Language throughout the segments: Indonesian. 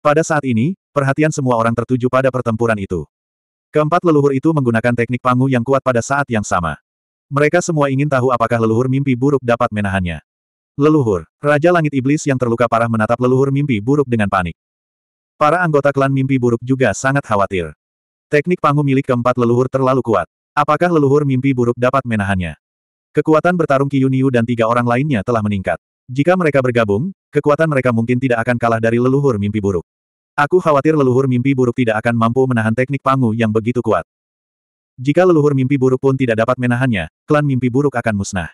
Pada saat ini, perhatian semua orang tertuju pada pertempuran itu. Keempat leluhur itu menggunakan teknik pangu yang kuat pada saat yang sama. Mereka semua ingin tahu apakah leluhur mimpi buruk dapat menahannya. Leluhur, Raja Langit Iblis yang terluka parah menatap leluhur mimpi buruk dengan panik. Para anggota klan mimpi buruk juga sangat khawatir. Teknik pangu milik keempat leluhur terlalu kuat. Apakah leluhur mimpi buruk dapat menahannya? Kekuatan bertarung Kiyuniu dan tiga orang lainnya telah meningkat. Jika mereka bergabung, kekuatan mereka mungkin tidak akan kalah dari leluhur mimpi buruk. Aku khawatir leluhur mimpi buruk tidak akan mampu menahan teknik Pangu yang begitu kuat. Jika leluhur mimpi buruk pun tidak dapat menahannya, klan mimpi buruk akan musnah.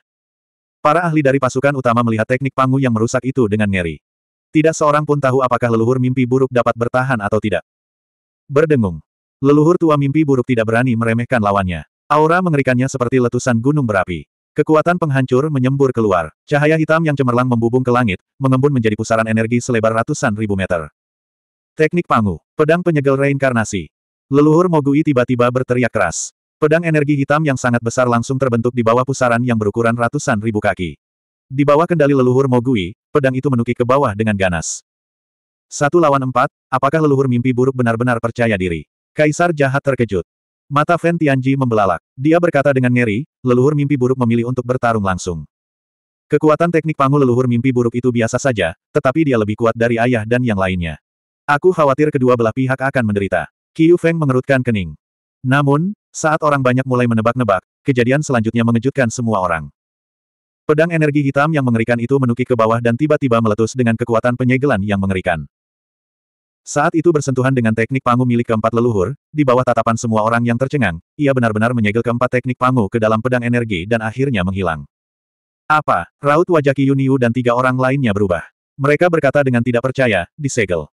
Para ahli dari pasukan utama melihat teknik Pangu yang merusak itu dengan ngeri. Tidak seorang pun tahu apakah leluhur mimpi buruk dapat bertahan atau tidak. Berdengung. Leluhur tua mimpi buruk tidak berani meremehkan lawannya. Aura mengerikannya seperti letusan gunung berapi. Kekuatan penghancur menyembur keluar. Cahaya hitam yang cemerlang membubung ke langit, mengembun menjadi pusaran energi selebar ratusan ribu meter. Teknik Pangu. Pedang penyegel reinkarnasi. Leluhur Mogui tiba-tiba berteriak keras. Pedang energi hitam yang sangat besar langsung terbentuk di bawah pusaran yang berukuran ratusan ribu kaki. Di bawah kendali leluhur Mogui, pedang itu menukik ke bawah dengan ganas. Satu lawan empat, apakah leluhur mimpi buruk benar-benar percaya diri? Kaisar jahat terkejut. Mata Fan Tianji membelalak. Dia berkata dengan ngeri, leluhur mimpi buruk memilih untuk bertarung langsung. Kekuatan teknik pangu leluhur mimpi buruk itu biasa saja, tetapi dia lebih kuat dari ayah dan yang lainnya. Aku khawatir kedua belah pihak akan menderita. Qiu Feng mengerutkan kening. Namun, saat orang banyak mulai menebak-nebak, kejadian selanjutnya mengejutkan semua orang. Pedang energi hitam yang mengerikan itu menukik ke bawah dan tiba-tiba meletus dengan kekuatan penyegelan yang mengerikan. Saat itu bersentuhan dengan teknik pangu milik keempat leluhur, di bawah tatapan semua orang yang tercengang, ia benar-benar menyegel keempat teknik pangu ke dalam pedang energi dan akhirnya menghilang. Apa? Raut wajah Niu dan tiga orang lainnya berubah. Mereka berkata dengan tidak percaya, disegel.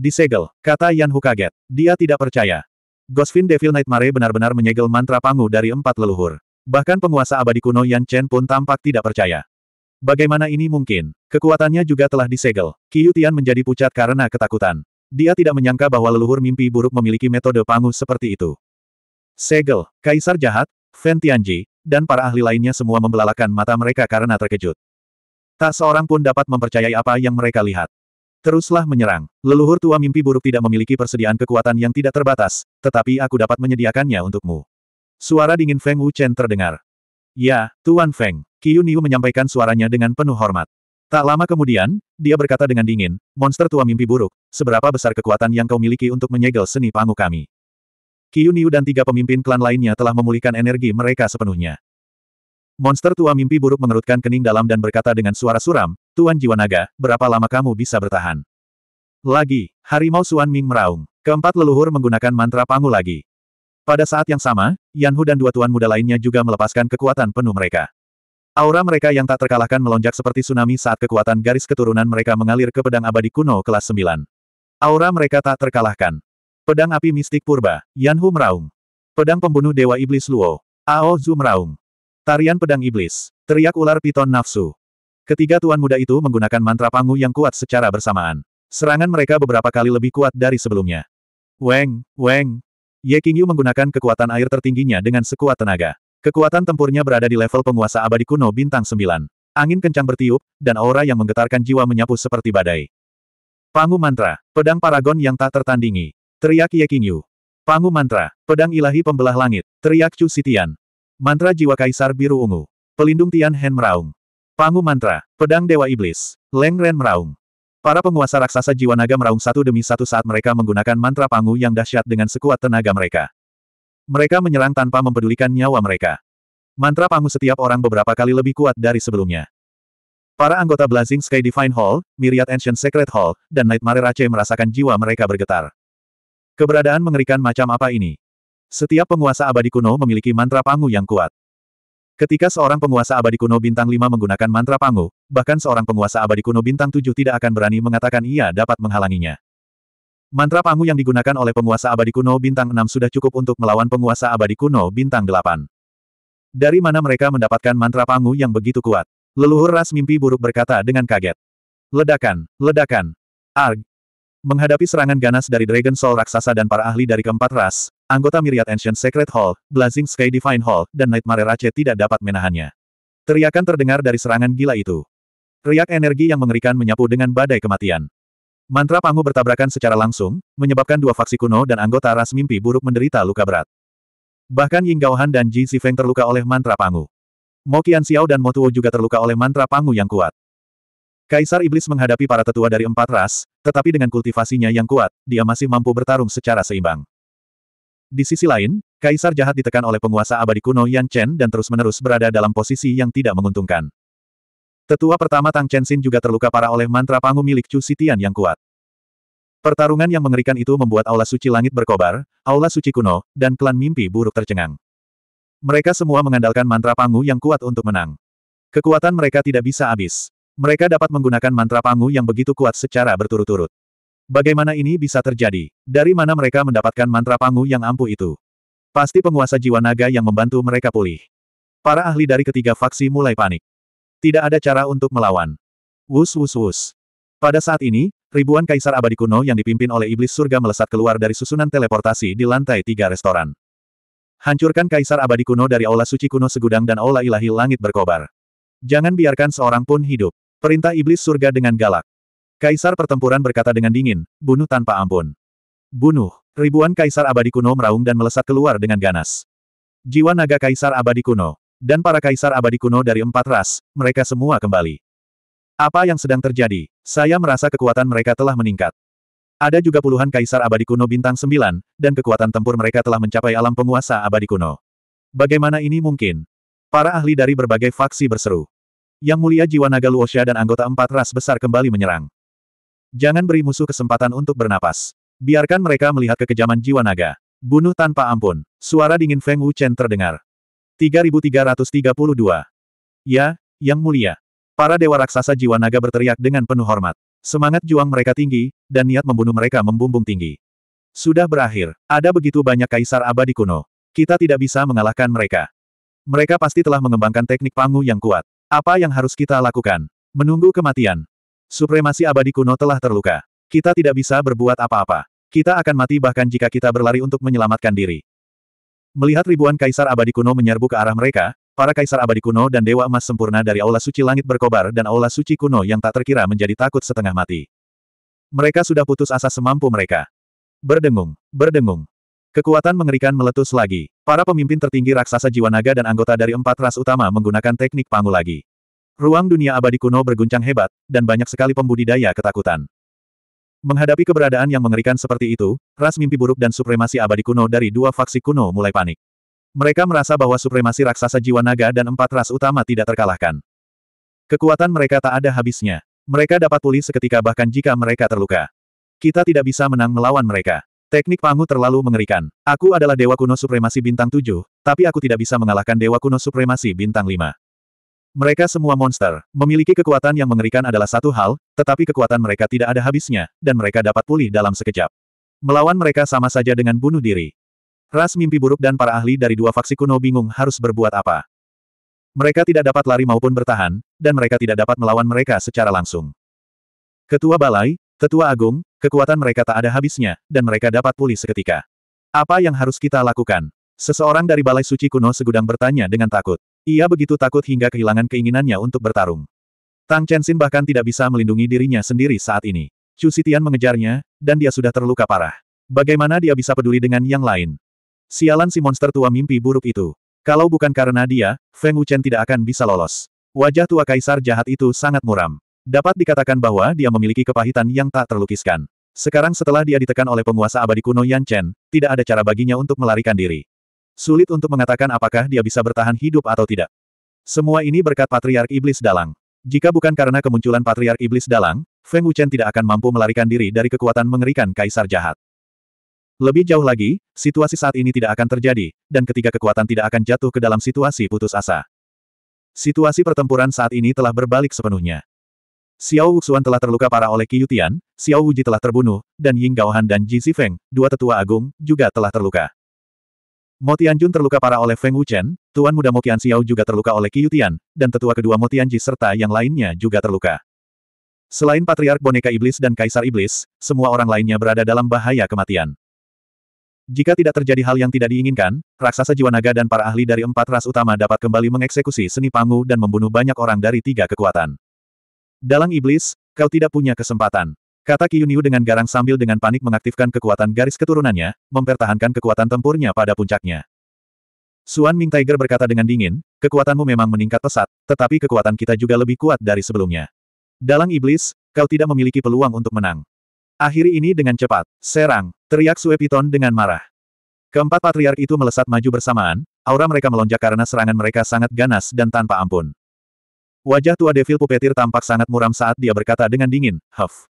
Disegel, kata Yan Hu kaget. Dia tidak percaya. Gosvin Devil Nightmare benar-benar menyegel mantra Pangu dari empat leluhur. Bahkan penguasa abadi kuno Yan Chen pun tampak tidak percaya. Bagaimana ini mungkin? Kekuatannya juga telah disegel. Qiu Tian menjadi pucat karena ketakutan. Dia tidak menyangka bahwa leluhur mimpi buruk memiliki metode Pangu seperti itu. Segel, Kaisar Jahat, Fan Tianji, dan para ahli lainnya semua membelalakan mata mereka karena terkejut. Tak seorang pun dapat mempercayai apa yang mereka lihat. Teruslah menyerang. Leluhur tua mimpi buruk tidak memiliki persediaan kekuatan yang tidak terbatas, tetapi aku dapat menyediakannya untukmu. Suara dingin Feng Wuchen terdengar. Ya, Tuan Feng. Qiu Niu menyampaikan suaranya dengan penuh hormat. Tak lama kemudian, dia berkata dengan dingin, monster tua mimpi buruk, seberapa besar kekuatan yang kau miliki untuk menyegel seni pangu kami. Qiu Niu dan tiga pemimpin klan lainnya telah memulihkan energi mereka sepenuhnya. Monster tua mimpi buruk mengerutkan kening dalam dan berkata dengan suara suram, Tuan Jiwa Naga, berapa lama kamu bisa bertahan? Lagi, harimau Suan Ming meraung. Keempat leluhur menggunakan mantra pangu lagi. Pada saat yang sama, Yan Hu dan dua tuan muda lainnya juga melepaskan kekuatan penuh mereka. Aura mereka yang tak terkalahkan melonjak seperti tsunami saat kekuatan garis keturunan mereka mengalir ke pedang abadi kuno kelas 9. Aura mereka tak terkalahkan. Pedang api mistik purba, Yan Hu meraung. Pedang pembunuh dewa iblis Luo, Ao Zhu meraung. Tarian pedang iblis, teriak ular piton nafsu. Ketiga tuan muda itu menggunakan mantra Pangu yang kuat secara bersamaan. Serangan mereka beberapa kali lebih kuat dari sebelumnya. Weng, Weng. Ye Qingyu menggunakan kekuatan air tertingginya dengan sekuat tenaga. Kekuatan tempurnya berada di level penguasa abadi kuno bintang 9. Angin kencang bertiup, dan aura yang menggetarkan jiwa menyapu seperti badai. Pangu Mantra, pedang paragon yang tak tertandingi. Teriak Ye Qingyu. Pangu Mantra, pedang ilahi pembelah langit. Teriak Chu Sitian. Mantra jiwa kaisar biru ungu. Pelindung Tian Hen meraung. Pangu Mantra, Pedang Dewa Iblis, Leng Ren meraung. Para penguasa raksasa jiwa naga meraung satu demi satu saat mereka menggunakan mantra pangu yang dahsyat dengan sekuat tenaga mereka. Mereka menyerang tanpa mempedulikan nyawa mereka. Mantra pangu setiap orang beberapa kali lebih kuat dari sebelumnya. Para anggota Blazing Sky Divine Hall, Myriad Ancient Secret Hall, dan Nightmare Rache merasakan jiwa mereka bergetar. Keberadaan mengerikan macam apa ini? Setiap penguasa abadi kuno memiliki mantra pangu yang kuat. Ketika seorang penguasa abadi kuno bintang 5 menggunakan mantra Pangu, bahkan seorang penguasa abadi kuno bintang 7 tidak akan berani mengatakan ia dapat menghalanginya. Mantra Pangu yang digunakan oleh penguasa abadi kuno bintang 6 sudah cukup untuk melawan penguasa abadi kuno bintang 8. Dari mana mereka mendapatkan mantra Pangu yang begitu kuat? Leluhur ras mimpi buruk berkata dengan kaget. Ledakan, ledakan. Arg. Menghadapi serangan ganas dari Dragon Soul raksasa dan para ahli dari keempat ras, Anggota Myriad Ancient Secret Hall, Blazing Sky Divine Hall, dan Nightmare Rache tidak dapat menahannya. Teriakan terdengar dari serangan gila itu. Riak energi yang mengerikan menyapu dengan badai kematian. Mantra Pangu bertabrakan secara langsung, menyebabkan dua faksi kuno dan anggota ras mimpi buruk menderita luka berat. Bahkan Ying Gaohan dan Ji Zifeng terluka oleh mantra Pangu. Mo Qian Xiao dan Mo Tuo juga terluka oleh mantra Pangu yang kuat. Kaisar Iblis menghadapi para tetua dari empat ras, tetapi dengan kultivasinya yang kuat, dia masih mampu bertarung secara seimbang. Di sisi lain, Kaisar jahat ditekan oleh penguasa abadi kuno Yan Chen dan terus-menerus berada dalam posisi yang tidak menguntungkan. Tetua pertama Tang Chen Xin juga terluka parah oleh mantra pangu milik Chu Sitian yang kuat. Pertarungan yang mengerikan itu membuat Aula Suci Langit berkobar, Aula Suci Kuno, dan klan mimpi buruk tercengang. Mereka semua mengandalkan mantra pangu yang kuat untuk menang. Kekuatan mereka tidak bisa habis. Mereka dapat menggunakan mantra pangu yang begitu kuat secara berturut-turut. Bagaimana ini bisa terjadi? Dari mana mereka mendapatkan mantra pangu yang ampuh itu? Pasti penguasa jiwa naga yang membantu mereka pulih. Para ahli dari ketiga faksi mulai panik. Tidak ada cara untuk melawan. Wus wus wus. Pada saat ini, ribuan kaisar abadi kuno yang dipimpin oleh iblis surga melesat keluar dari susunan teleportasi di lantai tiga restoran. Hancurkan kaisar abadi kuno dari aula suci kuno segudang dan aula ilahi langit berkobar. Jangan biarkan seorang pun hidup. Perintah iblis surga dengan galak. Kaisar pertempuran berkata dengan dingin, bunuh tanpa ampun. Bunuh, ribuan kaisar abadi kuno meraung dan melesat keluar dengan ganas. Jiwa naga kaisar abadi kuno, dan para kaisar abadi kuno dari empat ras, mereka semua kembali. Apa yang sedang terjadi? Saya merasa kekuatan mereka telah meningkat. Ada juga puluhan kaisar abadi kuno bintang sembilan, dan kekuatan tempur mereka telah mencapai alam penguasa abadi kuno. Bagaimana ini mungkin? Para ahli dari berbagai faksi berseru. Yang mulia jiwa naga Luosha dan anggota empat ras besar kembali menyerang. Jangan beri musuh kesempatan untuk bernapas. Biarkan mereka melihat kekejaman jiwa naga. Bunuh tanpa ampun. Suara dingin Feng Wuchen terdengar. 3332. Ya, Yang Mulia. Para dewa raksasa jiwa naga berteriak dengan penuh hormat. Semangat juang mereka tinggi, dan niat membunuh mereka membumbung tinggi. Sudah berakhir, ada begitu banyak kaisar abadi kuno. Kita tidak bisa mengalahkan mereka. Mereka pasti telah mengembangkan teknik pangu yang kuat. Apa yang harus kita lakukan? Menunggu kematian. Supremasi abadi kuno telah terluka. Kita tidak bisa berbuat apa-apa. Kita akan mati bahkan jika kita berlari untuk menyelamatkan diri. Melihat ribuan kaisar abadi kuno menyerbu ke arah mereka, para kaisar abadi kuno dan dewa emas sempurna dari aula suci langit berkobar dan aula suci kuno yang tak terkira menjadi takut setengah mati. Mereka sudah putus asa semampu mereka. Berdengung, berdengung. Kekuatan mengerikan meletus lagi. Para pemimpin tertinggi raksasa jiwa naga dan anggota dari empat ras utama menggunakan teknik pangu lagi. Ruang dunia abadi kuno berguncang hebat, dan banyak sekali pembudidaya ketakutan. Menghadapi keberadaan yang mengerikan seperti itu, ras mimpi buruk dan supremasi abadi kuno dari dua faksi kuno mulai panik. Mereka merasa bahwa supremasi raksasa jiwa naga dan empat ras utama tidak terkalahkan. Kekuatan mereka tak ada habisnya. Mereka dapat pulih seketika bahkan jika mereka terluka. Kita tidak bisa menang melawan mereka. Teknik Pangu terlalu mengerikan. Aku adalah Dewa Kuno Supremasi Bintang 7, tapi aku tidak bisa mengalahkan Dewa Kuno Supremasi Bintang 5. Mereka semua monster, memiliki kekuatan yang mengerikan adalah satu hal, tetapi kekuatan mereka tidak ada habisnya, dan mereka dapat pulih dalam sekejap. Melawan mereka sama saja dengan bunuh diri. Ras mimpi buruk dan para ahli dari dua faksi kuno bingung harus berbuat apa. Mereka tidak dapat lari maupun bertahan, dan mereka tidak dapat melawan mereka secara langsung. Ketua Balai, Ketua Agung, kekuatan mereka tak ada habisnya, dan mereka dapat pulih seketika. Apa yang harus kita lakukan? Seseorang dari Balai Suci Kuno segudang bertanya dengan takut. Ia begitu takut hingga kehilangan keinginannya untuk bertarung. Tang Chenxin bahkan tidak bisa melindungi dirinya sendiri saat ini. Chu Sitian mengejarnya, dan dia sudah terluka parah. Bagaimana dia bisa peduli dengan yang lain? Sialan si monster tua mimpi buruk itu. Kalau bukan karena dia, Feng Wuchen tidak akan bisa lolos. Wajah tua kaisar jahat itu sangat muram. Dapat dikatakan bahwa dia memiliki kepahitan yang tak terlukiskan. Sekarang setelah dia ditekan oleh penguasa abadi kuno Yan Chen, tidak ada cara baginya untuk melarikan diri. Sulit untuk mengatakan apakah dia bisa bertahan hidup atau tidak. Semua ini berkat Patriark Iblis Dalang. Jika bukan karena kemunculan Patriark Iblis Dalang, Feng Wuchen tidak akan mampu melarikan diri dari kekuatan mengerikan Kaisar Jahat. Lebih jauh lagi, situasi saat ini tidak akan terjadi, dan ketiga kekuatan tidak akan jatuh ke dalam situasi putus asa. Situasi pertempuran saat ini telah berbalik sepenuhnya. Xiao Wuxuan telah terluka parah oleh Yutian, Xiao Wuji telah terbunuh, dan Ying Gaohan dan Ji Zifeng, dua tetua agung, juga telah terluka. Mo Tianjun terluka parah oleh Feng Wuchen, Tuan Muda Mo Xiao juga terluka oleh Qiu Tian, dan tetua kedua Mo Tianji serta yang lainnya juga terluka. Selain Patriark Boneka Iblis dan Kaisar Iblis, semua orang lainnya berada dalam bahaya kematian. Jika tidak terjadi hal yang tidak diinginkan, raksasa jiwa naga dan para ahli dari empat ras utama dapat kembali mengeksekusi seni pangu dan membunuh banyak orang dari tiga kekuatan. Dalang iblis, kau tidak punya kesempatan. Kata Kiyuniu dengan garang sambil dengan panik mengaktifkan kekuatan garis keturunannya, mempertahankan kekuatan tempurnya pada puncaknya. Suan Ming Tiger berkata dengan dingin, kekuatanmu memang meningkat pesat, tetapi kekuatan kita juga lebih kuat dari sebelumnya. Dalang iblis, kau tidak memiliki peluang untuk menang. Akhiri ini dengan cepat, serang, teriak Sue Piton dengan marah. Keempat patriark itu melesat maju bersamaan, aura mereka melonjak karena serangan mereka sangat ganas dan tanpa ampun. Wajah tua devil pupetir tampak sangat muram saat dia berkata dengan dingin, Huff.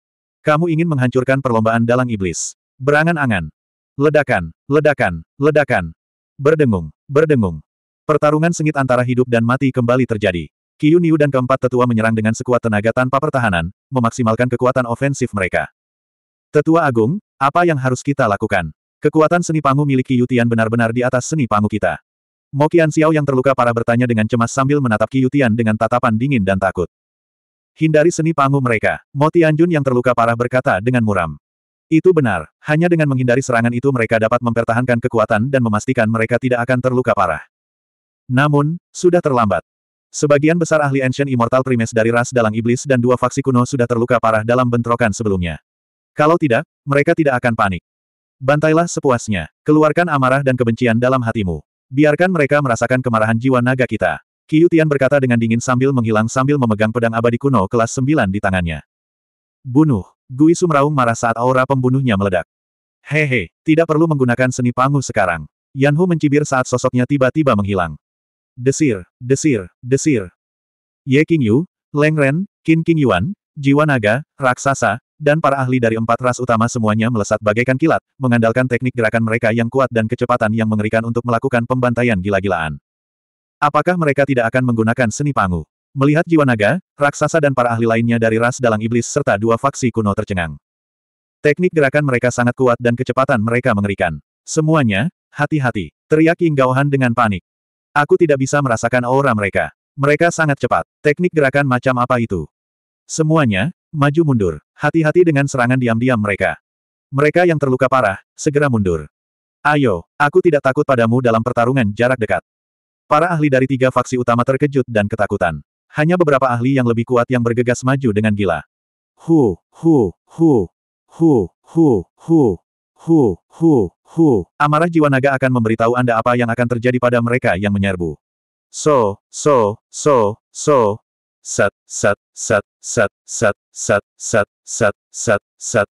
Kamu ingin menghancurkan perlombaan dalang iblis. Berangan-angan. Ledakan, ledakan, ledakan. Berdengung, berdengung. Pertarungan sengit antara hidup dan mati kembali terjadi. Kiyu Niu dan keempat tetua menyerang dengan sekuat tenaga tanpa pertahanan, memaksimalkan kekuatan ofensif mereka. Tetua Agung, apa yang harus kita lakukan? Kekuatan seni pangu milik Kiyu Tian benar-benar di atas seni pangu kita. Mo Qian Xiao yang terluka parah bertanya dengan cemas sambil menatap Kiyu Tian dengan tatapan dingin dan takut. Hindari seni pangu mereka, Motianjun Anjun yang terluka parah berkata dengan muram. Itu benar, hanya dengan menghindari serangan itu mereka dapat mempertahankan kekuatan dan memastikan mereka tidak akan terluka parah. Namun, sudah terlambat. Sebagian besar ahli Ancient Immortal Primes dari ras dalang iblis dan dua faksi kuno sudah terluka parah dalam bentrokan sebelumnya. Kalau tidak, mereka tidak akan panik. Bantailah sepuasnya, keluarkan amarah dan kebencian dalam hatimu. Biarkan mereka merasakan kemarahan jiwa naga kita. Qiu Tian berkata dengan dingin sambil menghilang sambil memegang pedang abadi kuno kelas 9 di tangannya. Bunuh. Guisu meraung marah saat aura pembunuhnya meledak. Hehe, tidak perlu menggunakan seni pangu sekarang. Yanhu mencibir saat sosoknya tiba-tiba menghilang. Desir, desir, desir. Ye King Yu, Leng Ren, Qin Yuan, Jiwa Naga, Raksasa, dan para ahli dari empat ras utama semuanya melesat bagaikan kilat, mengandalkan teknik gerakan mereka yang kuat dan kecepatan yang mengerikan untuk melakukan pembantaian gila-gilaan. Apakah mereka tidak akan menggunakan seni pangu? Melihat jiwa naga, raksasa dan para ahli lainnya dari ras dalang iblis serta dua faksi kuno tercengang. Teknik gerakan mereka sangat kuat dan kecepatan mereka mengerikan. Semuanya, hati-hati, teriak Gaohan dengan panik. Aku tidak bisa merasakan aura mereka. Mereka sangat cepat. Teknik gerakan macam apa itu? Semuanya, maju mundur. Hati-hati dengan serangan diam-diam mereka. Mereka yang terluka parah, segera mundur. Ayo, aku tidak takut padamu dalam pertarungan jarak dekat. Para ahli dari tiga faksi utama terkejut dan ketakutan. Hanya beberapa ahli yang lebih kuat yang bergegas maju dengan gila. Hu, hu, hu, hu, hu, hu, hu, hu, hu. Amarah jiwa naga akan memberitahu Anda apa yang akan terjadi pada mereka yang menyerbu. So, so, so, so, Sat, sat, sat, sat, sat, sat, sat, sat, sat, sat.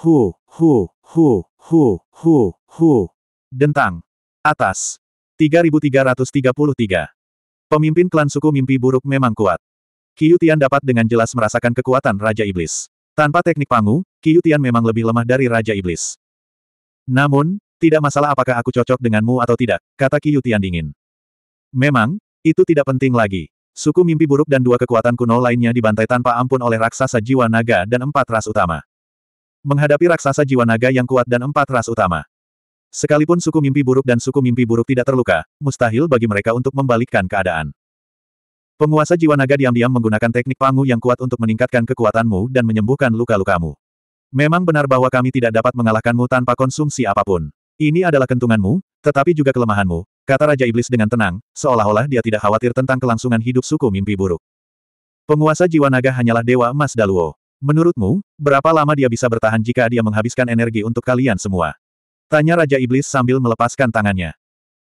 Hu, hu, hu, hu, hu, hu. Dentang. Atas. 3333. Pemimpin klan suku mimpi buruk memang kuat. Qiu Tian dapat dengan jelas merasakan kekuatan Raja Iblis. Tanpa teknik pangu, Qiu Tian memang lebih lemah dari Raja Iblis. Namun, tidak masalah apakah aku cocok denganmu atau tidak, kata Qiu Tian dingin. Memang, itu tidak penting lagi. Suku mimpi buruk dan dua kekuatan kuno lainnya dibantai tanpa ampun oleh raksasa jiwa naga dan empat ras utama. Menghadapi raksasa jiwa naga yang kuat dan empat ras utama. Sekalipun suku mimpi buruk dan suku mimpi buruk tidak terluka, mustahil bagi mereka untuk membalikkan keadaan. Penguasa jiwa naga diam-diam menggunakan teknik pangu yang kuat untuk meningkatkan kekuatanmu dan menyembuhkan luka-lukamu. Memang benar bahwa kami tidak dapat mengalahkanmu tanpa konsumsi apapun. Ini adalah kentunganmu, tetapi juga kelemahanmu, kata Raja Iblis dengan tenang, seolah-olah dia tidak khawatir tentang kelangsungan hidup suku mimpi buruk. Penguasa jiwa naga hanyalah Dewa Emas Daluo. Menurutmu, berapa lama dia bisa bertahan jika dia menghabiskan energi untuk kalian semua? Tanya Raja Iblis sambil melepaskan tangannya.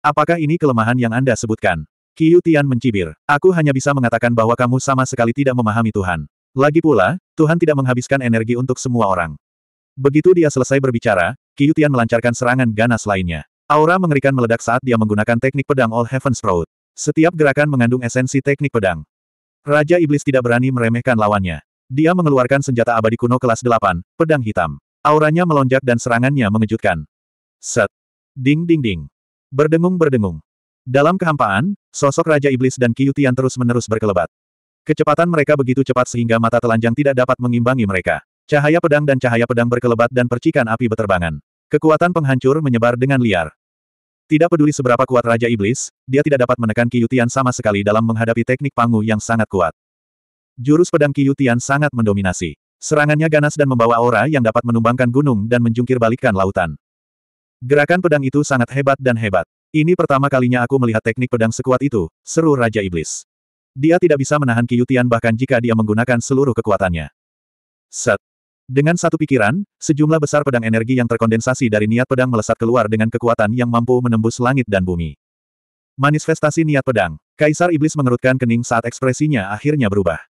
Apakah ini kelemahan yang Anda sebutkan? Qiu Tian mencibir. Aku hanya bisa mengatakan bahwa kamu sama sekali tidak memahami Tuhan. Lagi pula, Tuhan tidak menghabiskan energi untuk semua orang. Begitu dia selesai berbicara, Qiu Tian melancarkan serangan ganas lainnya. Aura mengerikan meledak saat dia menggunakan teknik pedang All Heavens Road. Setiap gerakan mengandung esensi teknik pedang. Raja Iblis tidak berani meremehkan lawannya. Dia mengeluarkan senjata abadi kuno kelas 8, pedang hitam. Auranya melonjak dan serangannya mengejutkan. Set. Ding ding ding. Berdengung-berdengung. Dalam kehampaan, sosok Raja Iblis dan Kiyutian terus-menerus berkelebat. Kecepatan mereka begitu cepat sehingga mata telanjang tidak dapat mengimbangi mereka. Cahaya pedang dan cahaya pedang berkelebat dan percikan api beterbangan. Kekuatan penghancur menyebar dengan liar. Tidak peduli seberapa kuat Raja Iblis, dia tidak dapat menekan Kiyutian sama sekali dalam menghadapi teknik pangu yang sangat kuat. Jurus pedang Kiyutian sangat mendominasi. Serangannya ganas dan membawa aura yang dapat menumbangkan gunung dan menjungkir balikan lautan. Gerakan pedang itu sangat hebat dan hebat. Ini pertama kalinya aku melihat teknik pedang sekuat itu, seru Raja Iblis. Dia tidak bisa menahan Kiyutian bahkan jika dia menggunakan seluruh kekuatannya. Set. Dengan satu pikiran, sejumlah besar pedang energi yang terkondensasi dari niat pedang melesat keluar dengan kekuatan yang mampu menembus langit dan bumi. Manifestasi niat pedang. Kaisar Iblis mengerutkan kening saat ekspresinya akhirnya berubah.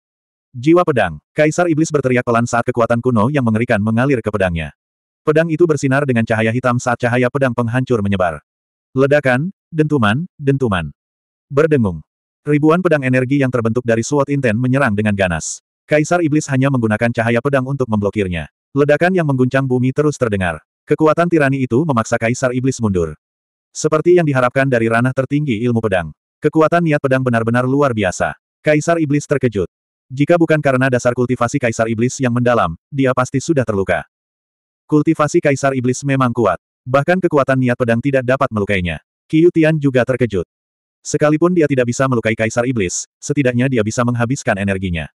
Jiwa pedang. Kaisar Iblis berteriak pelan saat kekuatan kuno yang mengerikan mengalir ke pedangnya. Pedang itu bersinar dengan cahaya hitam saat cahaya pedang penghancur menyebar. Ledakan, dentuman, dentuman. Berdengung. Ribuan pedang energi yang terbentuk dari suot Inten menyerang dengan ganas. Kaisar Iblis hanya menggunakan cahaya pedang untuk memblokirnya. Ledakan yang mengguncang bumi terus terdengar. Kekuatan tirani itu memaksa Kaisar Iblis mundur. Seperti yang diharapkan dari ranah tertinggi ilmu pedang. Kekuatan niat pedang benar-benar luar biasa. Kaisar Iblis terkejut. Jika bukan karena dasar kultivasi Kaisar Iblis yang mendalam, dia pasti sudah terluka. Kultivasi Kaisar Iblis memang kuat. Bahkan kekuatan niat pedang tidak dapat melukainya. Qiu juga terkejut. Sekalipun dia tidak bisa melukai Kaisar Iblis, setidaknya dia bisa menghabiskan energinya.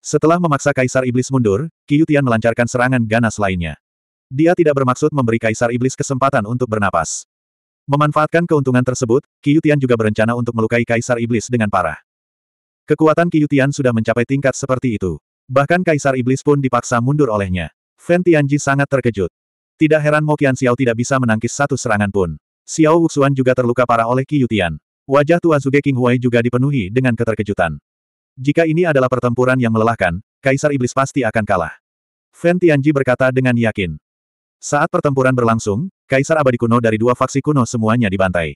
Setelah memaksa Kaisar Iblis mundur, Qiu melancarkan serangan ganas lainnya. Dia tidak bermaksud memberi Kaisar Iblis kesempatan untuk bernapas. Memanfaatkan keuntungan tersebut, Qiu juga berencana untuk melukai Kaisar Iblis dengan parah. Kekuatan Qiu sudah mencapai tingkat seperti itu. Bahkan Kaisar Iblis pun dipaksa mundur olehnya. Fen Tianji sangat terkejut. Tidak heran Mo Qian Xiao tidak bisa menangkis satu serangan pun. Xiao Wuxuan juga terluka parah oleh Qi Yutian. Wajah tua Zuge King Huai juga dipenuhi dengan keterkejutan. Jika ini adalah pertempuran yang melelahkan, Kaisar Iblis pasti akan kalah. Fen Tianji berkata dengan yakin. Saat pertempuran berlangsung, Kaisar Abadi Kuno dari dua faksi kuno semuanya dibantai.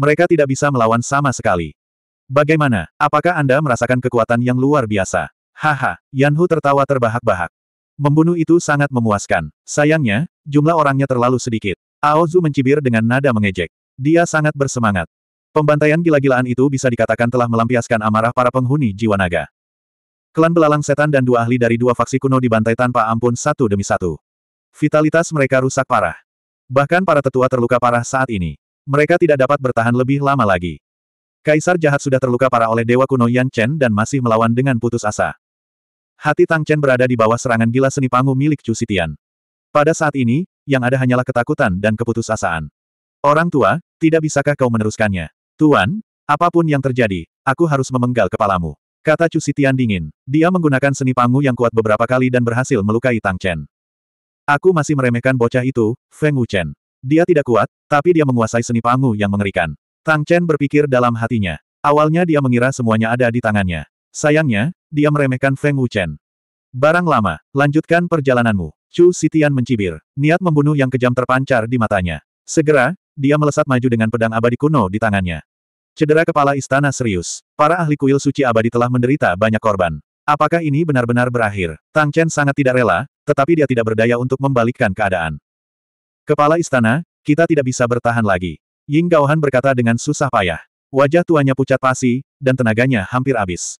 Mereka tidak bisa melawan sama sekali. Bagaimana, apakah Anda merasakan kekuatan yang luar biasa? Haha, Yan Hu tertawa terbahak-bahak. Membunuh itu sangat memuaskan. Sayangnya, jumlah orangnya terlalu sedikit. Aozu mencibir dengan nada mengejek. Dia sangat bersemangat. Pembantaian gila-gilaan itu bisa dikatakan telah melampiaskan amarah para penghuni jiwa naga. Klan belalang setan dan dua ahli dari dua faksi kuno dibantai tanpa ampun satu demi satu. Vitalitas mereka rusak parah. Bahkan para tetua terluka parah saat ini. Mereka tidak dapat bertahan lebih lama lagi. Kaisar jahat sudah terluka parah oleh Dewa Kuno Yan Chen dan masih melawan dengan putus asa. Hati Tang Chen berada di bawah serangan gila seni pangu milik Chu Sitian. Pada saat ini, yang ada hanyalah ketakutan dan keputusasaan. Orang tua, tidak bisakah kau meneruskannya? Tuan, apapun yang terjadi, aku harus memenggal kepalamu. Kata Chu Sitian dingin. Dia menggunakan seni pangu yang kuat beberapa kali dan berhasil melukai Tang Chen. Aku masih meremehkan bocah itu, Feng Wuchen. Dia tidak kuat, tapi dia menguasai seni pangu yang mengerikan. Tang Chen berpikir dalam hatinya. Awalnya dia mengira semuanya ada di tangannya. Sayangnya, dia meremehkan Feng Wuchen. Barang lama, lanjutkan perjalananmu. Chu Sitian mencibir, niat membunuh yang kejam terpancar di matanya. Segera, dia melesat maju dengan pedang abadi kuno di tangannya. Cedera kepala istana serius. Para ahli kuil suci abadi telah menderita banyak korban. Apakah ini benar-benar berakhir? Tang Chen sangat tidak rela, tetapi dia tidak berdaya untuk membalikkan keadaan. Kepala istana, kita tidak bisa bertahan lagi. Ying Gaohan berkata dengan susah payah. Wajah tuanya pucat pasi, dan tenaganya hampir habis.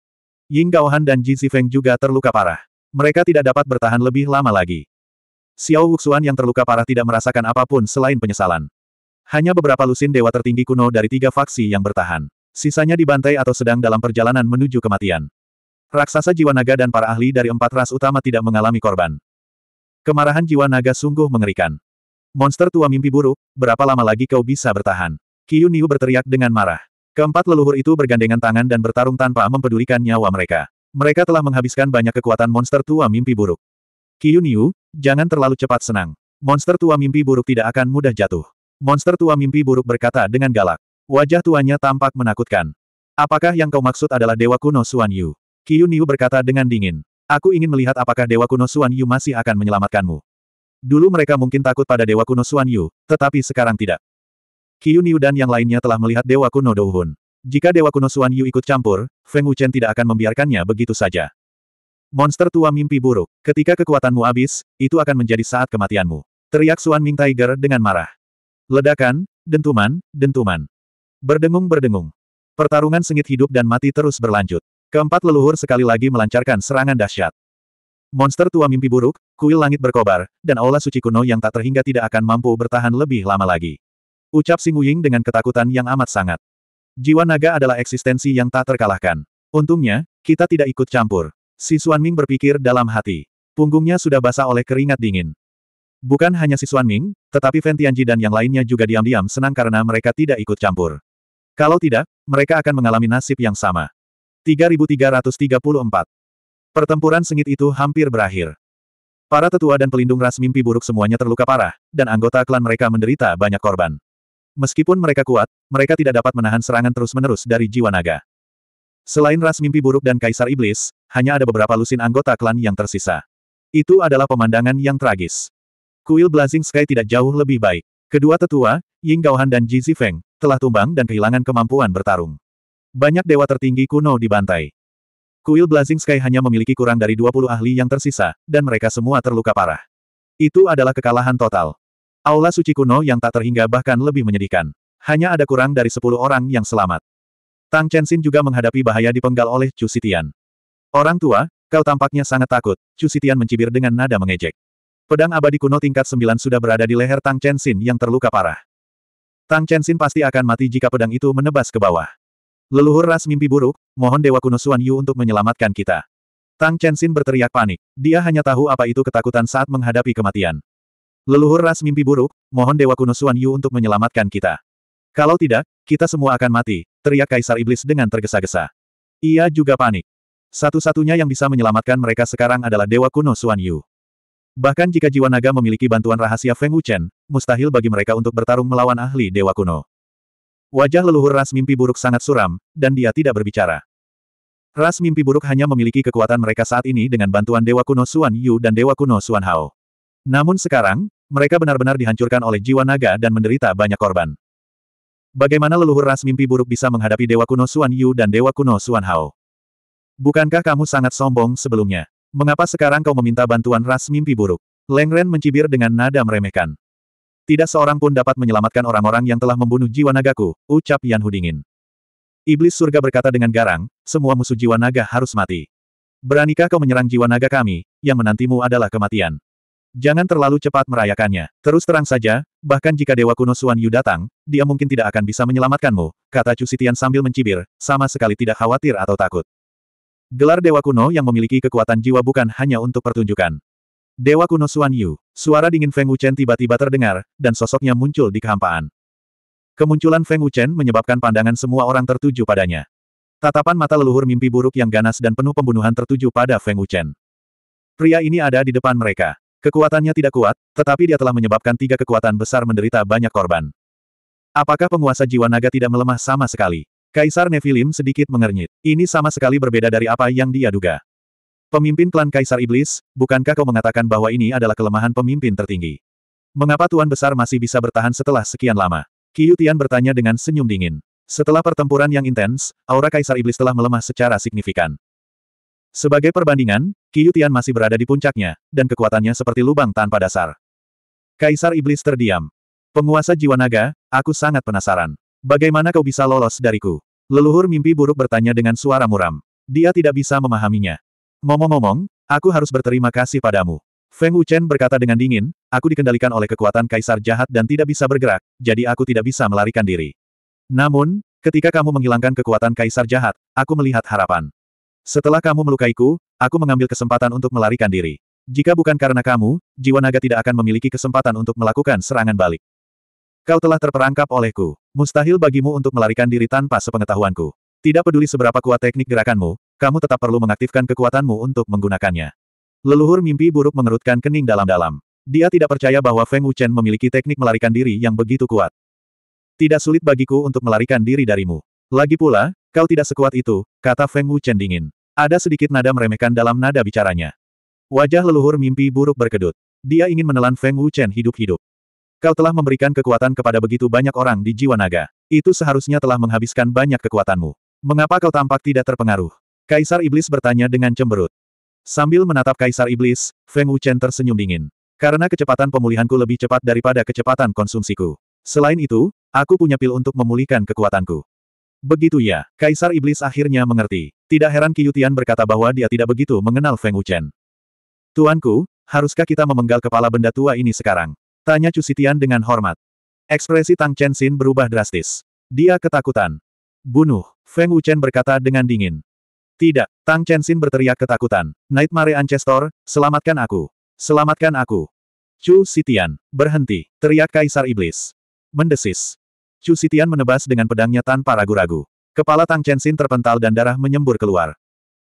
Ying Gaohan dan Ji Zifeng juga terluka parah. Mereka tidak dapat bertahan lebih lama lagi. Xiao Wuxuan yang terluka parah tidak merasakan apapun selain penyesalan. Hanya beberapa lusin dewa tertinggi kuno dari tiga faksi yang bertahan. Sisanya dibantai atau sedang dalam perjalanan menuju kematian. Raksasa jiwa naga dan para ahli dari empat ras utama tidak mengalami korban. Kemarahan jiwa naga sungguh mengerikan. Monster tua mimpi buruk, berapa lama lagi kau bisa bertahan? Qiu Niu berteriak dengan marah. Keempat leluhur itu bergandengan tangan dan bertarung tanpa mempedulikan nyawa mereka. Mereka telah menghabiskan banyak kekuatan monster tua mimpi buruk. Kiyun jangan terlalu cepat senang. Monster tua mimpi buruk tidak akan mudah jatuh. Monster tua mimpi buruk berkata dengan galak. Wajah tuanya tampak menakutkan. Apakah yang kau maksud adalah Dewa Kuno Suan Yu? Kiyun berkata dengan dingin. Aku ingin melihat apakah Dewa Kuno Suan Yu masih akan menyelamatkanmu. Dulu mereka mungkin takut pada Dewa Kuno Suan Yu, tetapi sekarang tidak. Qiu Niu dan yang lainnya telah melihat Dewa Kuno Douhun. Jika Dewa Kuno Suan Yu ikut campur, Feng Wuchen tidak akan membiarkannya begitu saja. Monster tua mimpi buruk, ketika kekuatanmu habis, itu akan menjadi saat kematianmu. Teriak Suan Ming Tiger dengan marah. Ledakan, dentuman, dentuman. Berdengung-berdengung. Pertarungan sengit hidup dan mati terus berlanjut. Keempat leluhur sekali lagi melancarkan serangan dahsyat. Monster tua mimpi buruk, kuil langit berkobar, dan aula suci kuno yang tak terhingga tidak akan mampu bertahan lebih lama lagi. Ucap Sing Wuying dengan ketakutan yang amat sangat. Jiwa naga adalah eksistensi yang tak terkalahkan. Untungnya, kita tidak ikut campur. Si Ming berpikir dalam hati. Punggungnya sudah basah oleh keringat dingin. Bukan hanya si Ming, tetapi Fen Tianji dan yang lainnya juga diam-diam senang karena mereka tidak ikut campur. Kalau tidak, mereka akan mengalami nasib yang sama. 3334 Pertempuran sengit itu hampir berakhir. Para tetua dan pelindung ras mimpi buruk semuanya terluka parah, dan anggota klan mereka menderita banyak korban. Meskipun mereka kuat, mereka tidak dapat menahan serangan terus-menerus dari jiwa naga. Selain ras mimpi buruk dan kaisar iblis, hanya ada beberapa lusin anggota klan yang tersisa. Itu adalah pemandangan yang tragis. Kuil Blazing Sky tidak jauh lebih baik. Kedua tetua, Ying Gaohan dan Ji Zifeng, telah tumbang dan kehilangan kemampuan bertarung. Banyak dewa tertinggi kuno dibantai. Kuil Blazing Sky hanya memiliki kurang dari 20 ahli yang tersisa, dan mereka semua terluka parah. Itu adalah kekalahan total. Aula suci kuno yang tak terhingga bahkan lebih menyedihkan. Hanya ada kurang dari sepuluh orang yang selamat. Tang Chenxin juga menghadapi bahaya dipenggal oleh Chu Sitian. Orang tua, kau tampaknya sangat takut, Chu Sitian mencibir dengan nada mengejek. Pedang abadi kuno tingkat sembilan sudah berada di leher Tang Chenxin yang terluka parah. Tang Chenxin pasti akan mati jika pedang itu menebas ke bawah. Leluhur ras mimpi buruk, mohon Dewa Kuno Suan Yu untuk menyelamatkan kita. Tang Chenxin berteriak panik. Dia hanya tahu apa itu ketakutan saat menghadapi kematian. Leluhur ras mimpi buruk, mohon Dewa Kuno Suan Yu untuk menyelamatkan kita. Kalau tidak, kita semua akan mati, teriak Kaisar Iblis dengan tergesa-gesa. Ia juga panik. Satu-satunya yang bisa menyelamatkan mereka sekarang adalah Dewa Kuno Suan Yu. Bahkan jika jiwa naga memiliki bantuan rahasia Feng Wuchen, mustahil bagi mereka untuk bertarung melawan ahli Dewa Kuno. Wajah leluhur ras mimpi buruk sangat suram, dan dia tidak berbicara. Ras mimpi buruk hanya memiliki kekuatan mereka saat ini dengan bantuan Dewa Kuno Suan Yu dan Dewa Kuno Suan Hao. Namun sekarang, mereka benar-benar dihancurkan oleh jiwa naga dan menderita banyak korban. Bagaimana leluhur ras mimpi buruk bisa menghadapi Dewa Kuno Suan Yu dan Dewa Kuno Suan Hao? Bukankah kamu sangat sombong sebelumnya? Mengapa sekarang kau meminta bantuan ras mimpi buruk? Leng Ren mencibir dengan nada meremehkan. Tidak seorang pun dapat menyelamatkan orang-orang yang telah membunuh jiwa nagaku, ucap Yan Hu Iblis surga berkata dengan garang, semua musuh jiwa naga harus mati. Beranikah kau menyerang jiwa naga kami, yang menantimu adalah kematian. Jangan terlalu cepat merayakannya. Terus terang saja, bahkan jika Dewa kuno Suan Yu datang, dia mungkin tidak akan bisa menyelamatkanmu, kata Chu Sitian sambil mencibir, sama sekali tidak khawatir atau takut. Gelar Dewa kuno yang memiliki kekuatan jiwa bukan hanya untuk pertunjukan. Dewa kuno Suan Yu, suara dingin Feng Wuchen tiba-tiba terdengar, dan sosoknya muncul di kehampaan. Kemunculan Feng Wuchen menyebabkan pandangan semua orang tertuju padanya. Tatapan mata leluhur mimpi buruk yang ganas dan penuh pembunuhan tertuju pada Feng Wuchen. Pria ini ada di depan mereka. Kekuatannya tidak kuat, tetapi dia telah menyebabkan tiga kekuatan besar menderita banyak korban. Apakah penguasa jiwa naga tidak melemah sama sekali? Kaisar Nefilim sedikit mengernyit. Ini sama sekali berbeda dari apa yang dia duga. Pemimpin klan Kaisar Iblis, bukankah kau mengatakan bahwa ini adalah kelemahan pemimpin tertinggi? Mengapa Tuan Besar masih bisa bertahan setelah sekian lama? Kiyutian bertanya dengan senyum dingin. Setelah pertempuran yang intens, aura Kaisar Iblis telah melemah secara signifikan. Sebagai perbandingan, Qiu masih berada di puncaknya, dan kekuatannya seperti lubang tanpa dasar. Kaisar Iblis terdiam. Penguasa jiwa naga, aku sangat penasaran. Bagaimana kau bisa lolos dariku? Leluhur mimpi buruk bertanya dengan suara muram. Dia tidak bisa memahaminya. Momong-momong, aku harus berterima kasih padamu. Feng Wuchen berkata dengan dingin, aku dikendalikan oleh kekuatan kaisar jahat dan tidak bisa bergerak, jadi aku tidak bisa melarikan diri. Namun, ketika kamu menghilangkan kekuatan kaisar jahat, aku melihat harapan. Setelah kamu melukaiku, aku mengambil kesempatan untuk melarikan diri. Jika bukan karena kamu, jiwa naga tidak akan memiliki kesempatan untuk melakukan serangan balik. Kau telah terperangkap olehku. Mustahil bagimu untuk melarikan diri tanpa sepengetahuanku. Tidak peduli seberapa kuat teknik gerakanmu, kamu tetap perlu mengaktifkan kekuatanmu untuk menggunakannya. Leluhur mimpi buruk mengerutkan kening dalam-dalam. Dia tidak percaya bahwa Feng Wuchen memiliki teknik melarikan diri yang begitu kuat. Tidak sulit bagiku untuk melarikan diri darimu. Lagi pula, kau tidak sekuat itu, kata Feng Wuchen dingin. Ada sedikit nada meremehkan dalam nada bicaranya. Wajah leluhur mimpi buruk berkedut. Dia ingin menelan Feng Wuchen hidup-hidup. Kau telah memberikan kekuatan kepada begitu banyak orang di jiwa naga. Itu seharusnya telah menghabiskan banyak kekuatanmu. Mengapa kau tampak tidak terpengaruh? Kaisar Iblis bertanya dengan cemberut. Sambil menatap Kaisar Iblis, Feng Wuchen tersenyum dingin. Karena kecepatan pemulihanku lebih cepat daripada kecepatan konsumsiku. Selain itu, aku punya pil untuk memulihkan kekuatanku. Begitu ya, Kaisar Iblis akhirnya mengerti. Tidak heran Kiyutian berkata bahwa dia tidak begitu mengenal Feng Wuchen. Tuanku, haruskah kita memenggal kepala benda tua ini sekarang? Tanya Chu Sitian dengan hormat. Ekspresi Tang Chen Xin berubah drastis. Dia ketakutan. Bunuh, Feng Wuchen berkata dengan dingin. Tidak, Tang Chen Xin berteriak ketakutan. Nightmare Ancestor, selamatkan aku. Selamatkan aku. Chu Sitian, berhenti, teriak Kaisar Iblis. Mendesis, Chu Sitian menebas dengan pedangnya tanpa ragu-ragu. Kepala Tang Xin terpental dan darah menyembur keluar.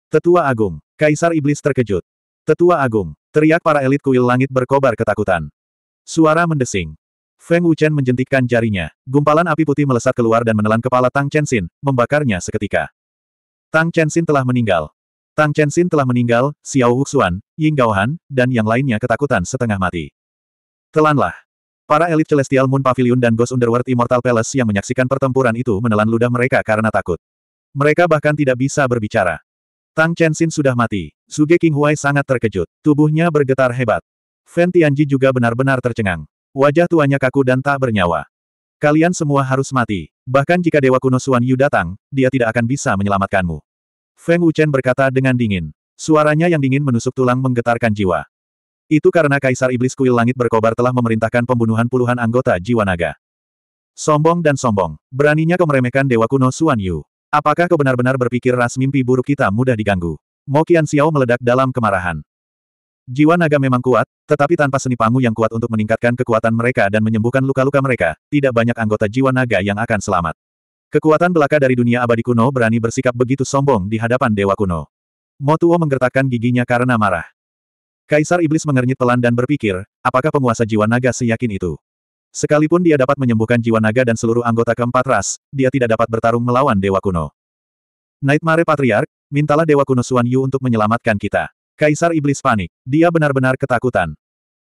Tetua Agung, Kaisar Iblis terkejut. Tetua Agung, teriak para elit kuil langit berkobar ketakutan. Suara mendesing. Feng Wuchen menjentikkan jarinya. Gumpalan api putih melesat keluar dan menelan kepala Tang Xin, membakarnya seketika. Tang Xin telah meninggal. Tang Xin telah meninggal, Xiao Wuxuan, Ying Gaohan, dan yang lainnya ketakutan setengah mati. Telanlah. Para elit Celestial Moon Pavilion dan Ghost Underworld Immortal Palace yang menyaksikan pertempuran itu menelan ludah mereka karena takut. Mereka bahkan tidak bisa berbicara. Tang Chenxin sudah mati. Suge King Huai sangat terkejut. Tubuhnya bergetar hebat. Fan Tianji juga benar-benar tercengang. Wajah tuanya kaku dan tak bernyawa. Kalian semua harus mati. Bahkan jika Dewa Kuno Suan Yu datang, dia tidak akan bisa menyelamatkanmu. Feng Wuchen berkata dengan dingin. Suaranya yang dingin menusuk tulang menggetarkan jiwa. Itu karena Kaisar Iblis Kuil Langit berkobar telah memerintahkan pembunuhan puluhan anggota jiwa naga. Sombong dan sombong, beraninya kau meremehkan Dewa Kuno Xuan Yu. Apakah kau benar-benar berpikir ras mimpi buruk kita mudah diganggu? Mo Qian Xiao meledak dalam kemarahan. Jiwa naga memang kuat, tetapi tanpa seni pangu yang kuat untuk meningkatkan kekuatan mereka dan menyembuhkan luka-luka mereka, tidak banyak anggota jiwa naga yang akan selamat. Kekuatan belaka dari dunia abadi kuno berani bersikap begitu sombong di hadapan dewa kuno. Motuo menggertakkan giginya karena marah. Kaisar Iblis mengernyit pelan dan berpikir, apakah penguasa jiwa naga seyakin itu? Sekalipun dia dapat menyembuhkan jiwa naga dan seluruh anggota keempat ras, dia tidak dapat bertarung melawan Dewa Kuno. Nightmare Patriark, mintalah Dewa Kuno Suan Yu untuk menyelamatkan kita. Kaisar Iblis panik. Dia benar-benar ketakutan.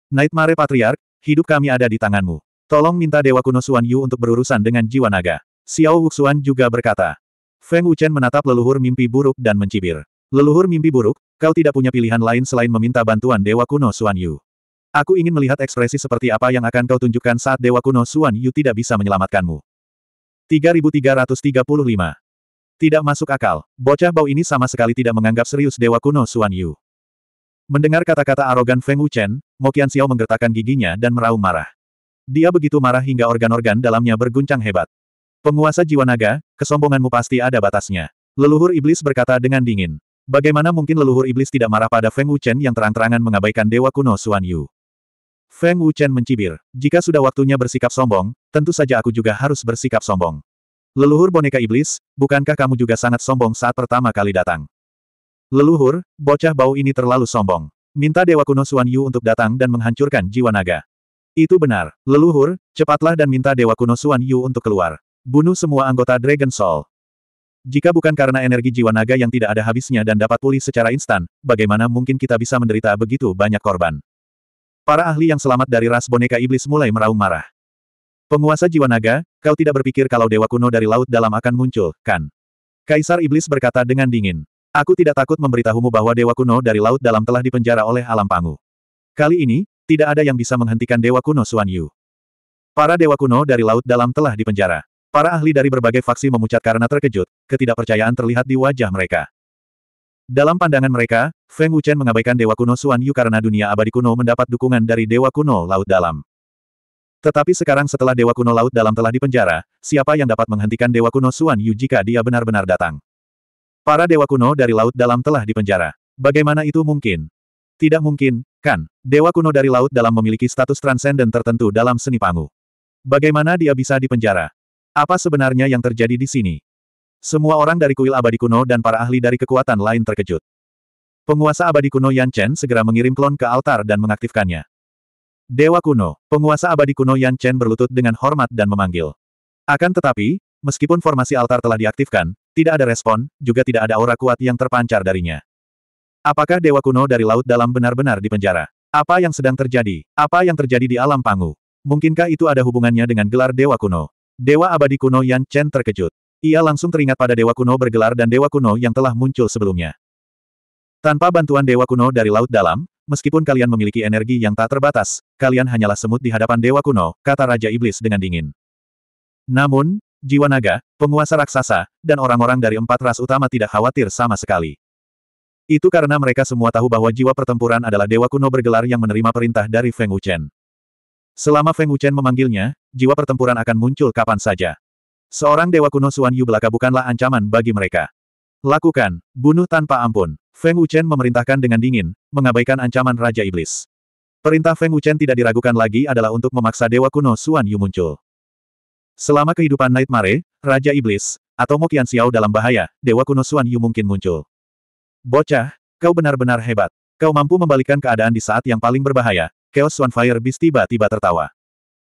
Nightmare Patriark, hidup kami ada di tanganmu. Tolong minta Dewa Kuno Suan Yu untuk berurusan dengan jiwa naga. Xiao Wuxuan juga berkata. Feng Wuchen menatap leluhur mimpi buruk dan mencibir. Leluhur mimpi buruk, Kau tidak punya pilihan lain selain meminta bantuan Dewa Kuno Xuan Yu. Aku ingin melihat ekspresi seperti apa yang akan kau tunjukkan saat Dewa Kuno Xuan Yu tidak bisa menyelamatkanmu. 3335. Tidak masuk akal, bocah bau ini sama sekali tidak menganggap serius Dewa Kuno Xuan Yu. Mendengar kata-kata arogan Feng Wuchen, Mokian Xiao menggertakkan giginya dan meraung marah. Dia begitu marah hingga organ-organ dalamnya berguncang hebat. Penguasa jiwa naga, kesombonganmu pasti ada batasnya. Leluhur iblis berkata dengan dingin. Bagaimana mungkin leluhur iblis tidak marah pada Feng Wuchen yang terang-terangan mengabaikan dewa kuno Xuan Yu? Feng Wuchen mencibir, jika sudah waktunya bersikap sombong, tentu saja aku juga harus bersikap sombong. Leluhur boneka iblis, bukankah kamu juga sangat sombong saat pertama kali datang? Leluhur, bocah bau ini terlalu sombong. Minta Dewa Kuno Xuan Yu untuk datang dan menghancurkan jiwa naga. Itu benar, leluhur, cepatlah dan minta Dewa Kuno Xuan Yu untuk keluar. Bunuh semua anggota Dragon Soul. Jika bukan karena energi jiwa naga yang tidak ada habisnya dan dapat pulih secara instan, bagaimana mungkin kita bisa menderita begitu banyak korban? Para ahli yang selamat dari ras boneka iblis mulai meraung marah. Penguasa jiwa naga, kau tidak berpikir kalau dewa kuno dari laut dalam akan muncul, kan? Kaisar Iblis berkata dengan dingin. Aku tidak takut memberitahumu bahwa dewa kuno dari laut dalam telah dipenjara oleh alam pangu. Kali ini, tidak ada yang bisa menghentikan dewa kuno Suan Yu. Para dewa kuno dari laut dalam telah dipenjara. Para ahli dari berbagai faksi memucat karena terkejut, ketidakpercayaan terlihat di wajah mereka. Dalam pandangan mereka, Feng Wuchen mengabaikan Dewa Kuno Suan Yu karena dunia abadi kuno mendapat dukungan dari Dewa Kuno Laut Dalam. Tetapi sekarang setelah Dewa Kuno Laut Dalam telah dipenjara, siapa yang dapat menghentikan Dewa Kuno Suan Yu jika dia benar-benar datang? Para Dewa Kuno dari Laut Dalam telah dipenjara. Bagaimana itu mungkin? Tidak mungkin, kan? Dewa kuno dari laut dalam memiliki status transenden tertentu dalam seni panggung. Bagaimana dia bisa dipenjara? Apa sebenarnya yang terjadi di sini? Semua orang dari kuil abadi kuno dan para ahli dari kekuatan lain terkejut. Penguasa abadi kuno Yan Chen segera mengirim klon ke altar dan mengaktifkannya. Dewa kuno, penguasa abadi kuno Yan Chen berlutut dengan hormat dan memanggil. Akan tetapi, meskipun formasi altar telah diaktifkan, tidak ada respon, juga tidak ada aura kuat yang terpancar darinya. Apakah dewa kuno dari laut dalam benar-benar dipenjara? Apa yang sedang terjadi? Apa yang terjadi di alam pangu? Mungkinkah itu ada hubungannya dengan gelar dewa kuno? Dewa abadi kuno Yan Chen terkejut. Ia langsung teringat pada dewa kuno bergelar dan dewa kuno yang telah muncul sebelumnya. Tanpa bantuan dewa kuno dari laut dalam, meskipun kalian memiliki energi yang tak terbatas, kalian hanyalah semut di hadapan dewa kuno, kata Raja Iblis dengan dingin. Namun, jiwa naga, penguasa raksasa, dan orang-orang dari empat ras utama tidak khawatir sama sekali. Itu karena mereka semua tahu bahwa jiwa pertempuran adalah dewa kuno bergelar yang menerima perintah dari Feng Wuchen. Selama Feng Wuchen memanggilnya, jiwa pertempuran akan muncul kapan saja. Seorang dewa kuno Suan Yu belaka bukanlah ancaman bagi mereka. Lakukan, bunuh tanpa ampun. Feng Wuchen memerintahkan dengan dingin, mengabaikan ancaman Raja Iblis. Perintah Feng Wuchen tidak diragukan lagi adalah untuk memaksa dewa kuno Suan Yu muncul. Selama kehidupan Nightmare, Raja Iblis, atau Mokian Xiao dalam bahaya, dewa kuno Suan Yu mungkin muncul. Bocah, kau benar-benar hebat. Kau mampu membalikkan keadaan di saat yang paling berbahaya, Chaos Fire Beast tiba-tiba tertawa.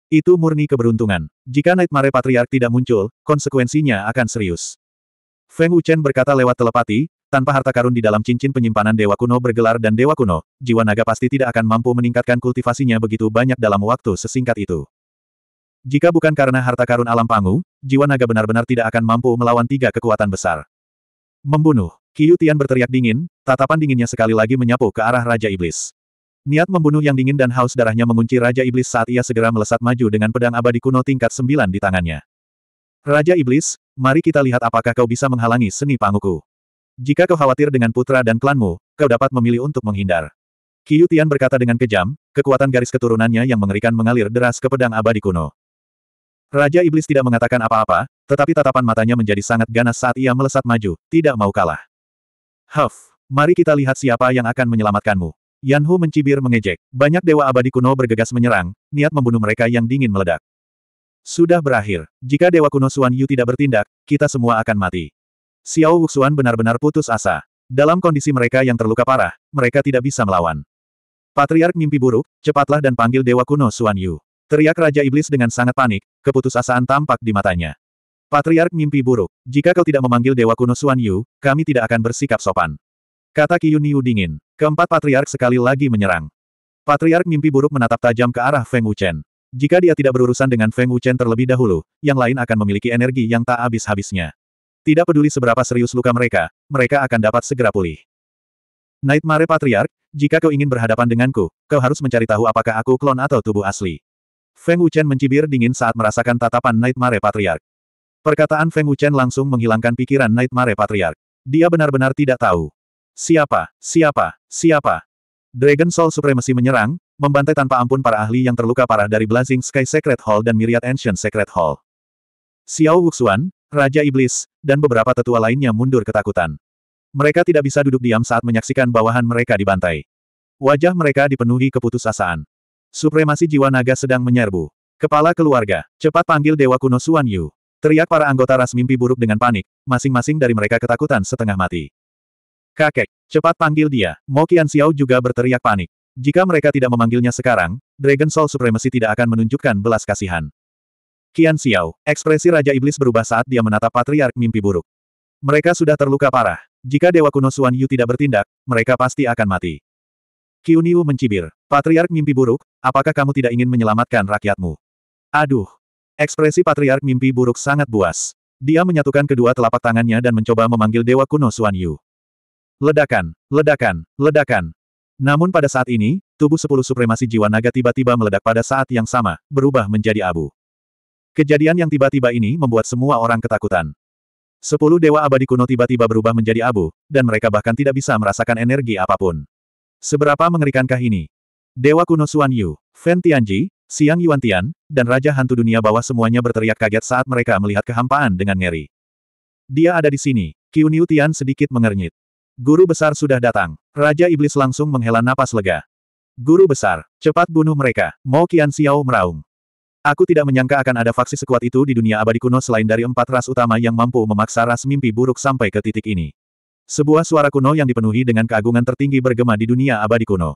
Itu murni keberuntungan. Jika Nightmare Patriarch tidak muncul, konsekuensinya akan serius. Feng Wuchen berkata lewat telepati, tanpa harta karun di dalam cincin penyimpanan Dewa Kuno bergelar dan Dewa Kuno, jiwa naga pasti tidak akan mampu meningkatkan kultivasinya begitu banyak dalam waktu sesingkat itu. Jika bukan karena harta karun alam pangu, jiwa naga benar-benar tidak akan mampu melawan tiga kekuatan besar. Membunuh. Qiu Tian berteriak dingin, tatapan dinginnya sekali lagi menyapu ke arah Raja Iblis. Niat membunuh yang dingin dan haus darahnya mengunci Raja Iblis saat ia segera melesat maju dengan pedang abadi kuno tingkat sembilan di tangannya. Raja Iblis, mari kita lihat apakah kau bisa menghalangi seni panguku. Jika kau khawatir dengan putra dan klanmu, kau dapat memilih untuk menghindar. Qiu berkata dengan kejam, kekuatan garis keturunannya yang mengerikan mengalir deras ke pedang abadi kuno. Raja Iblis tidak mengatakan apa-apa, tetapi tatapan matanya menjadi sangat ganas saat ia melesat maju, tidak mau kalah. Huff, mari kita lihat siapa yang akan menyelamatkanmu. Yanhu mencibir mengejek. Banyak dewa abadi kuno bergegas menyerang, niat membunuh mereka yang dingin meledak. Sudah berakhir. Jika dewa kuno Suan Yu tidak bertindak, kita semua akan mati. Xiao Wuxuan benar-benar putus asa. Dalam kondisi mereka yang terluka parah, mereka tidak bisa melawan. Patriark mimpi buruk, cepatlah dan panggil dewa kuno Suan Yu. Teriak Raja Iblis dengan sangat panik, keputusasaan tampak di matanya. Patriark mimpi buruk, jika kau tidak memanggil Dewa Kuno Suan Yu, kami tidak akan bersikap sopan. Kata Qiyuniu dingin. Keempat patriark sekali lagi menyerang. Patriark mimpi buruk menatap tajam ke arah Feng Wuchen. Jika dia tidak berurusan dengan Feng Wuchen terlebih dahulu, yang lain akan memiliki energi yang tak habis-habisnya. Tidak peduli seberapa serius luka mereka, mereka akan dapat segera pulih. Nightmare Patriark, jika kau ingin berhadapan denganku, kau harus mencari tahu apakah aku klon atau tubuh asli. Feng Wuchen mencibir dingin saat merasakan tatapan Nightmare Patriark. Perkataan Feng Wuchen langsung menghilangkan pikiran Nightmare Patriark. Dia benar-benar tidak tahu. Siapa, siapa, siapa? Dragon Soul Supremacy menyerang, membantai tanpa ampun para ahli yang terluka parah dari Blazing Sky Secret Hall dan Myriad Ancient Secret Hall. Xiao Wuxuan, Raja Iblis, dan beberapa tetua lainnya mundur ketakutan. Mereka tidak bisa duduk diam saat menyaksikan bawahan mereka dibantai. Wajah mereka dipenuhi keputusasaan. Supremasi jiwa naga sedang menyerbu. Kepala keluarga, cepat panggil Dewa Kuno Suan Yu. Teriak para anggota ras mimpi buruk dengan panik, masing-masing dari mereka ketakutan setengah mati. Kakek, cepat panggil dia. Mo Qian Xiao juga berteriak panik. Jika mereka tidak memanggilnya sekarang, Dragon Soul Supremacy tidak akan menunjukkan belas kasihan. Qian Xiao, ekspresi Raja Iblis berubah saat dia menatap Patriark mimpi buruk. Mereka sudah terluka parah. Jika Dewa Kuno Suan Yu tidak bertindak, mereka pasti akan mati. Yu mencibir. Patriark mimpi buruk, apakah kamu tidak ingin menyelamatkan rakyatmu? Aduh. Ekspresi Patriark mimpi buruk sangat buas. Dia menyatukan kedua telapak tangannya dan mencoba memanggil Dewa Kuno Suan Yu. Ledakan, ledakan, ledakan. Namun pada saat ini, tubuh sepuluh supremasi jiwa naga tiba-tiba meledak pada saat yang sama, berubah menjadi abu. Kejadian yang tiba-tiba ini membuat semua orang ketakutan. Sepuluh dewa abadi kuno tiba-tiba berubah menjadi abu, dan mereka bahkan tidak bisa merasakan energi apapun. Seberapa mengerikankah ini? Dewa kuno Suan Yu, Fan Tianji, Siang Yuan Tian, dan Raja Hantu Dunia bawah semuanya berteriak kaget saat mereka melihat kehampaan dengan ngeri. Dia ada di sini, Qiu Niu Tian sedikit mengernyit. Guru besar sudah datang. Raja Iblis langsung menghela napas lega. Guru besar, cepat bunuh mereka. Mo Qian Xiao meraung. Aku tidak menyangka akan ada faksi sekuat itu di dunia abadi kuno selain dari empat ras utama yang mampu memaksa ras mimpi buruk sampai ke titik ini. Sebuah suara kuno yang dipenuhi dengan keagungan tertinggi bergema di dunia abadi kuno.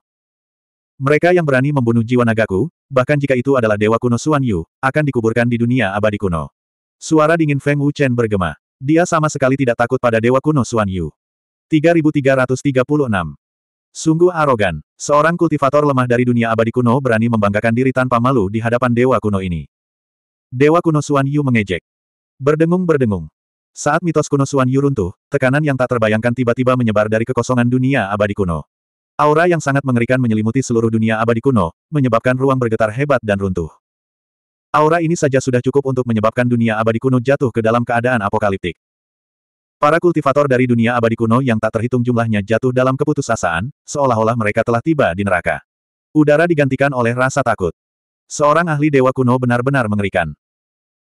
Mereka yang berani membunuh jiwa nagaku, bahkan jika itu adalah dewa kuno Suan Yu, akan dikuburkan di dunia abadi kuno. Suara dingin Feng Wu Chen bergema. Dia sama sekali tidak takut pada dewa kuno Suan Yu. 3336. Sungguh arogan, seorang kultivator lemah dari dunia abadi kuno berani membanggakan diri tanpa malu di hadapan dewa kuno ini. Dewa kuno Suan Yu mengejek. Berdengung-berdengung. Saat mitos kuno Suan Yu runtuh, tekanan yang tak terbayangkan tiba-tiba menyebar dari kekosongan dunia abadi kuno. Aura yang sangat mengerikan menyelimuti seluruh dunia abadi kuno, menyebabkan ruang bergetar hebat dan runtuh. Aura ini saja sudah cukup untuk menyebabkan dunia abadi kuno jatuh ke dalam keadaan apokaliptik. Para kultivator dari dunia abadi kuno yang tak terhitung jumlahnya jatuh dalam keputusasaan, seolah-olah mereka telah tiba di neraka. Udara digantikan oleh rasa takut. Seorang ahli dewa kuno benar-benar mengerikan.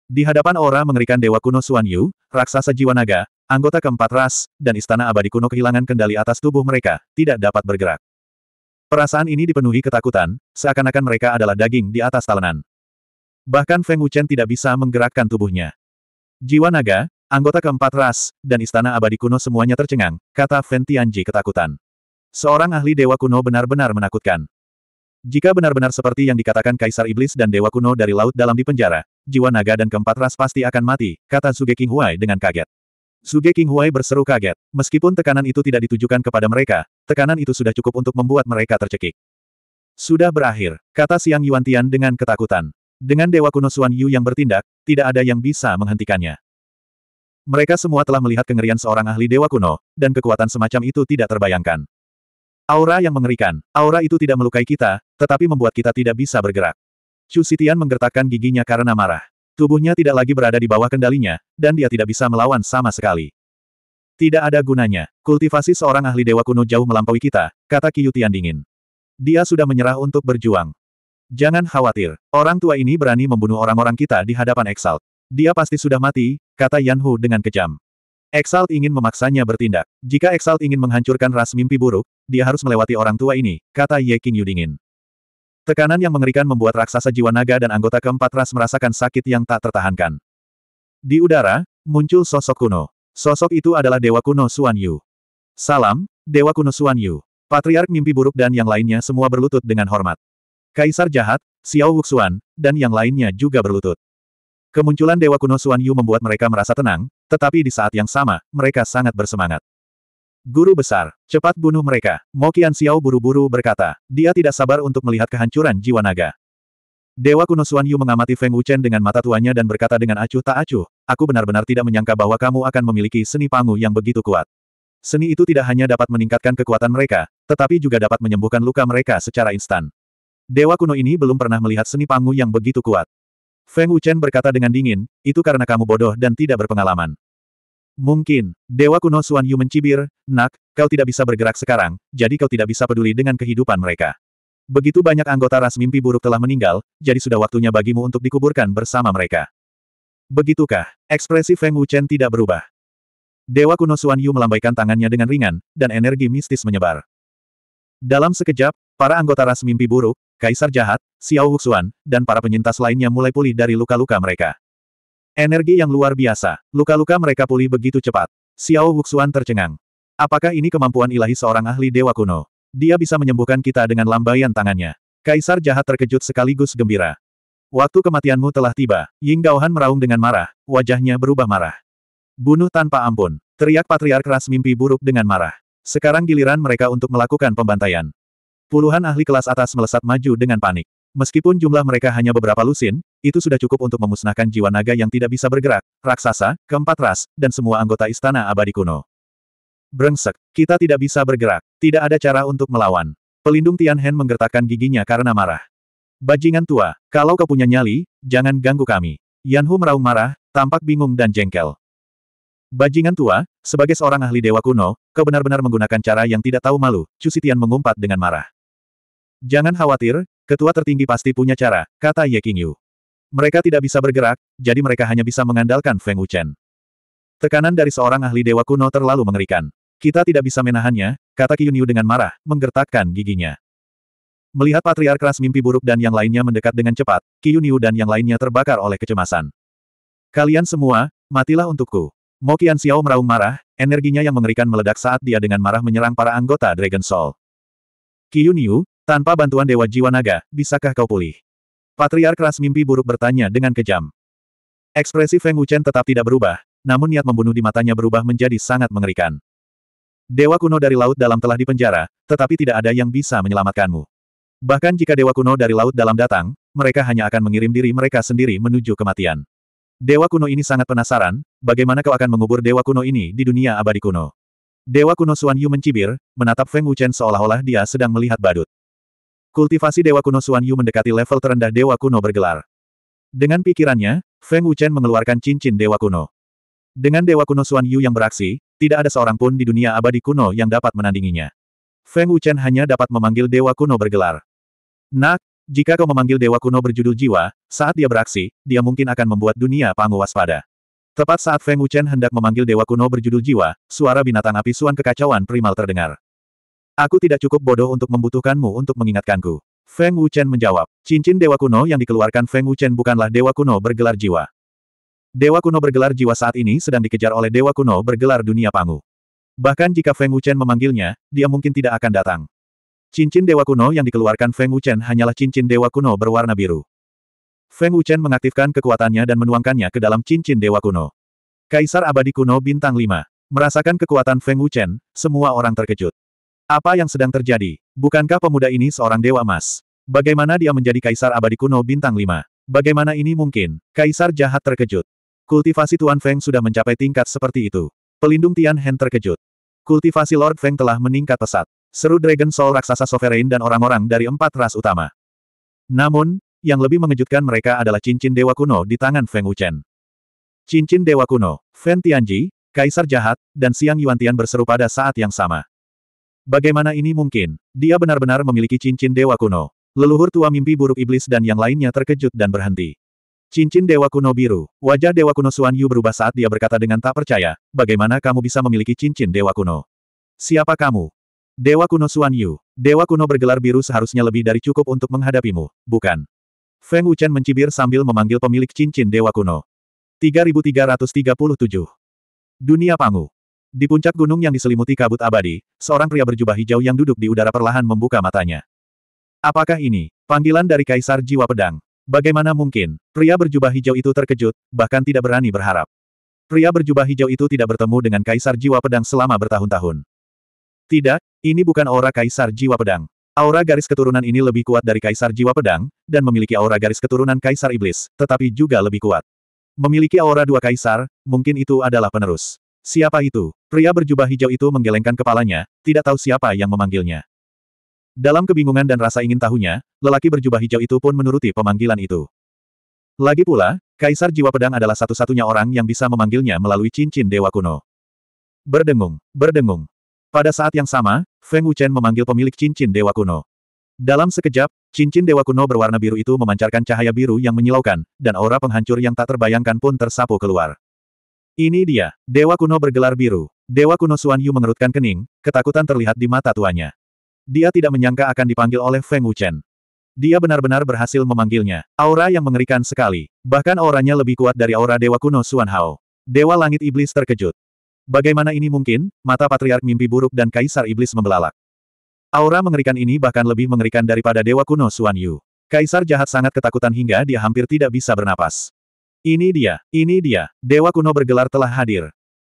Di hadapan aura mengerikan dewa kuno Suan Yu, raksasa jiwa naga, anggota keempat ras, dan istana abadi kuno kehilangan kendali atas tubuh mereka, tidak dapat bergerak. Perasaan ini dipenuhi ketakutan, seakan-akan mereka adalah daging di atas talenan. Bahkan Feng Wuchen tidak bisa menggerakkan tubuhnya. Jiwa naga, Anggota keempat ras, dan istana abadi kuno semuanya tercengang, kata Ventianji ketakutan. Seorang ahli dewa kuno benar-benar menakutkan. Jika benar-benar seperti yang dikatakan Kaisar Iblis dan Dewa Kuno dari Laut Dalam di penjara, jiwa naga dan keempat ras pasti akan mati, kata Suge King Huai dengan kaget. Suge King Huai berseru kaget. Meskipun tekanan itu tidak ditujukan kepada mereka, tekanan itu sudah cukup untuk membuat mereka tercekik. Sudah berakhir, kata Siang Yuan Tian dengan ketakutan. Dengan Dewa Kuno Suan Yu yang bertindak, tidak ada yang bisa menghentikannya. Mereka semua telah melihat kengerian seorang ahli dewa kuno, dan kekuatan semacam itu tidak terbayangkan. Aura yang mengerikan. Aura itu tidak melukai kita, tetapi membuat kita tidak bisa bergerak. Chu Sitian menggertakkan giginya karena marah. Tubuhnya tidak lagi berada di bawah kendalinya, dan dia tidak bisa melawan sama sekali. Tidak ada gunanya. Kultivasi seorang ahli dewa kuno jauh melampaui kita, kata Tian dingin. Dia sudah menyerah untuk berjuang. Jangan khawatir, orang tua ini berani membunuh orang-orang kita di hadapan Exalt. Dia pasti sudah mati, kata Yan Hu dengan kejam. Exalt ingin memaksanya bertindak. Jika Exalt ingin menghancurkan ras mimpi buruk, dia harus melewati orang tua ini, kata Ye King Yu dingin. Tekanan yang mengerikan membuat raksasa jiwa naga dan anggota keempat ras merasakan sakit yang tak tertahankan. Di udara, muncul sosok kuno. Sosok itu adalah Dewa Kuno Xuan Yu. Salam, Dewa Kuno Xuan Yu. Patriark mimpi buruk dan yang lainnya semua berlutut dengan hormat. Kaisar jahat, Xiao Wuxuan, dan yang lainnya juga berlutut. Kemunculan Dewa Kuno Xuan Yu membuat mereka merasa tenang, tetapi di saat yang sama, mereka sangat bersemangat. Guru besar, cepat bunuh mereka, Mo Qian Xiao buru-buru berkata, dia tidak sabar untuk melihat kehancuran jiwa naga. Dewa Kuno Xuan Yu mengamati Feng Wuchen dengan mata tuanya dan berkata dengan acuh tak acuh, aku benar-benar tidak menyangka bahwa kamu akan memiliki seni pangu yang begitu kuat. Seni itu tidak hanya dapat meningkatkan kekuatan mereka, tetapi juga dapat menyembuhkan luka mereka secara instan. Dewa kuno ini belum pernah melihat seni pangu yang begitu kuat. Feng Wuchen berkata dengan dingin, itu karena kamu bodoh dan tidak berpengalaman. Mungkin, Dewa kuno Suan Yu mencibir, nak, kau tidak bisa bergerak sekarang, jadi kau tidak bisa peduli dengan kehidupan mereka. Begitu banyak anggota ras mimpi buruk telah meninggal, jadi sudah waktunya bagimu untuk dikuburkan bersama mereka. Begitukah, ekspresi Feng Wuchen tidak berubah. Dewa kuno Suan Yu melambaikan tangannya dengan ringan, dan energi mistis menyebar. Dalam sekejap, para anggota ras mimpi buruk, Kaisar Jahat, Xiao Huxuan, dan para penyintas lainnya mulai pulih dari luka-luka mereka. Energi yang luar biasa, luka-luka mereka pulih begitu cepat. Xiao Huxuan tercengang. Apakah ini kemampuan ilahi seorang ahli dewa kuno? Dia bisa menyembuhkan kita dengan lambaian tangannya. Kaisar jahat terkejut sekaligus gembira. Waktu kematianmu telah tiba, Ying Gaohan meraung dengan marah, wajahnya berubah marah. Bunuh tanpa ampun, teriak patriark ras mimpi buruk dengan marah. Sekarang giliran mereka untuk melakukan pembantaian. Puluhan ahli kelas atas melesat maju dengan panik. Meskipun jumlah mereka hanya beberapa lusin, itu sudah cukup untuk memusnahkan jiwa naga yang tidak bisa bergerak, raksasa, keempat ras, dan semua anggota istana abadi kuno. Brengsek, kita tidak bisa bergerak, tidak ada cara untuk melawan. Pelindung Tianhen menggertakkan giginya karena marah. Bajingan tua, kalau kau punya nyali, jangan ganggu kami. Yanhu meraung marah, tampak bingung dan jengkel. Bajingan tua, sebagai seorang ahli dewa kuno, kau benar-benar menggunakan cara yang tidak tahu malu, Cusitian mengumpat dengan marah. Jangan khawatir, ketua tertinggi pasti punya cara, kata Ye Qingyu. Mereka tidak bisa bergerak, jadi mereka hanya bisa mengandalkan Feng Wuchen. Tekanan dari seorang ahli dewa kuno terlalu mengerikan. Kita tidak bisa menahannya, kata Qiyunyu dengan marah, menggertakkan giginya. Melihat patriark keras mimpi buruk dan yang lainnya mendekat dengan cepat, Qiyunyu dan yang lainnya terbakar oleh kecemasan. Kalian semua, matilah untukku. Mo Qian Xiao meraung marah, energinya yang mengerikan meledak saat dia dengan marah menyerang para anggota Dragon Soul. Qiyunyu, tanpa bantuan Dewa Jiwa Naga, bisakah kau pulih? Patriark Ras mimpi buruk bertanya dengan kejam. Ekspresi Feng Wuchen tetap tidak berubah, namun niat membunuh di matanya berubah menjadi sangat mengerikan. Dewa kuno dari laut dalam telah dipenjara, tetapi tidak ada yang bisa menyelamatkanmu. Bahkan jika dewa kuno dari laut dalam datang, mereka hanya akan mengirim diri mereka sendiri menuju kematian. Dewa kuno ini sangat penasaran, bagaimana kau akan mengubur dewa kuno ini di dunia abadi kuno. Dewa kuno Suan Yu mencibir, menatap Feng Wuchen seolah-olah dia sedang melihat badut. Kultivasi Dewa Kuno Xuan Yu mendekati level terendah Dewa Kuno bergelar. Dengan pikirannya, Feng Wuchen mengeluarkan cincin Dewa Kuno. Dengan Dewa Kuno Xuan Yu yang beraksi, tidak ada seorang pun di dunia abadi kuno yang dapat menandinginya. Feng Wuchen hanya dapat memanggil Dewa Kuno bergelar. Nak, jika kau memanggil Dewa Kuno berjudul jiwa, saat dia beraksi, dia mungkin akan membuat dunia pangu waspada. Tepat saat Feng Wuchen hendak memanggil Dewa Kuno berjudul jiwa, suara binatang api suan kekacauan primal terdengar. Aku tidak cukup bodoh untuk membutuhkanmu untuk mengingatkanku. Feng Wuchen menjawab, cincin dewa kuno yang dikeluarkan Feng Wuchen bukanlah dewa kuno bergelar jiwa. Dewa kuno bergelar jiwa saat ini sedang dikejar oleh dewa kuno bergelar dunia pangu. Bahkan jika Feng Wuchen memanggilnya, dia mungkin tidak akan datang. Cincin dewa kuno yang dikeluarkan Feng Wuchen hanyalah cincin dewa kuno berwarna biru. Feng Wuchen mengaktifkan kekuatannya dan menuangkannya ke dalam cincin dewa kuno. Kaisar abadi kuno bintang 5. Merasakan kekuatan Feng Wuchen, semua orang terkejut. Apa yang sedang terjadi? Bukankah pemuda ini seorang dewa emas? Bagaimana dia menjadi kaisar abadi kuno bintang 5? Bagaimana ini mungkin? Kaisar jahat terkejut. Kultivasi Tuan Feng sudah mencapai tingkat seperti itu. Pelindung Tian Hen terkejut. Kultivasi Lord Feng telah meningkat pesat. Seru Dragon Soul raksasa Sovereign dan orang-orang dari empat ras utama. Namun, yang lebih mengejutkan mereka adalah cincin dewa kuno di tangan Feng Wuchen. Cincin dewa kuno, Feng Tianji, Kaisar Jahat, dan Siang Yuan Tian berseru pada saat yang sama. Bagaimana ini mungkin? Dia benar-benar memiliki cincin dewa kuno. Leluhur tua mimpi buruk iblis dan yang lainnya terkejut dan berhenti. Cincin dewa kuno biru. Wajah dewa kuno Suan Yu berubah saat dia berkata dengan tak percaya, bagaimana kamu bisa memiliki cincin dewa kuno? Siapa kamu? Dewa kuno Suan Yu. Dewa kuno bergelar biru seharusnya lebih dari cukup untuk menghadapimu, bukan? Feng Wuchen mencibir sambil memanggil pemilik cincin dewa kuno. 3337. Dunia Pangu. Di puncak gunung yang diselimuti kabut abadi, seorang pria berjubah hijau yang duduk di udara perlahan membuka matanya. Apakah ini panggilan dari Kaisar Jiwa Pedang? Bagaimana mungkin, pria berjubah hijau itu terkejut, bahkan tidak berani berharap. Pria berjubah hijau itu tidak bertemu dengan Kaisar Jiwa Pedang selama bertahun-tahun. Tidak, ini bukan aura Kaisar Jiwa Pedang. Aura garis keturunan ini lebih kuat dari Kaisar Jiwa Pedang, dan memiliki aura garis keturunan Kaisar Iblis, tetapi juga lebih kuat. Memiliki aura dua kaisar, mungkin itu adalah penerus. Siapa itu? Pria berjubah hijau itu menggelengkan kepalanya, tidak tahu siapa yang memanggilnya. Dalam kebingungan dan rasa ingin tahunya, lelaki berjubah hijau itu pun menuruti pemanggilan itu. Lagi pula, Kaisar Jiwa Pedang adalah satu-satunya orang yang bisa memanggilnya melalui cincin dewa kuno. Berdengung, berdengung. Pada saat yang sama, Feng Wuchen memanggil pemilik cincin dewa kuno. Dalam sekejap, cincin dewa kuno berwarna biru itu memancarkan cahaya biru yang menyilaukan, dan aura penghancur yang tak terbayangkan pun tersapu keluar. Ini dia, dewa kuno bergelar biru. Dewa kuno Suan Yu mengerutkan kening, ketakutan terlihat di mata tuanya. Dia tidak menyangka akan dipanggil oleh Feng Wuchen. Dia benar-benar berhasil memanggilnya. Aura yang mengerikan sekali. Bahkan auranya lebih kuat dari aura Dewa Kuno Suan Hao. Dewa Langit Iblis terkejut. Bagaimana ini mungkin? Mata Patriark Mimpi Buruk dan Kaisar Iblis membelalak. Aura mengerikan ini bahkan lebih mengerikan daripada Dewa Kuno Suan Yu. Kaisar jahat sangat ketakutan hingga dia hampir tidak bisa bernapas. Ini dia, ini dia, Dewa Kuno bergelar telah hadir.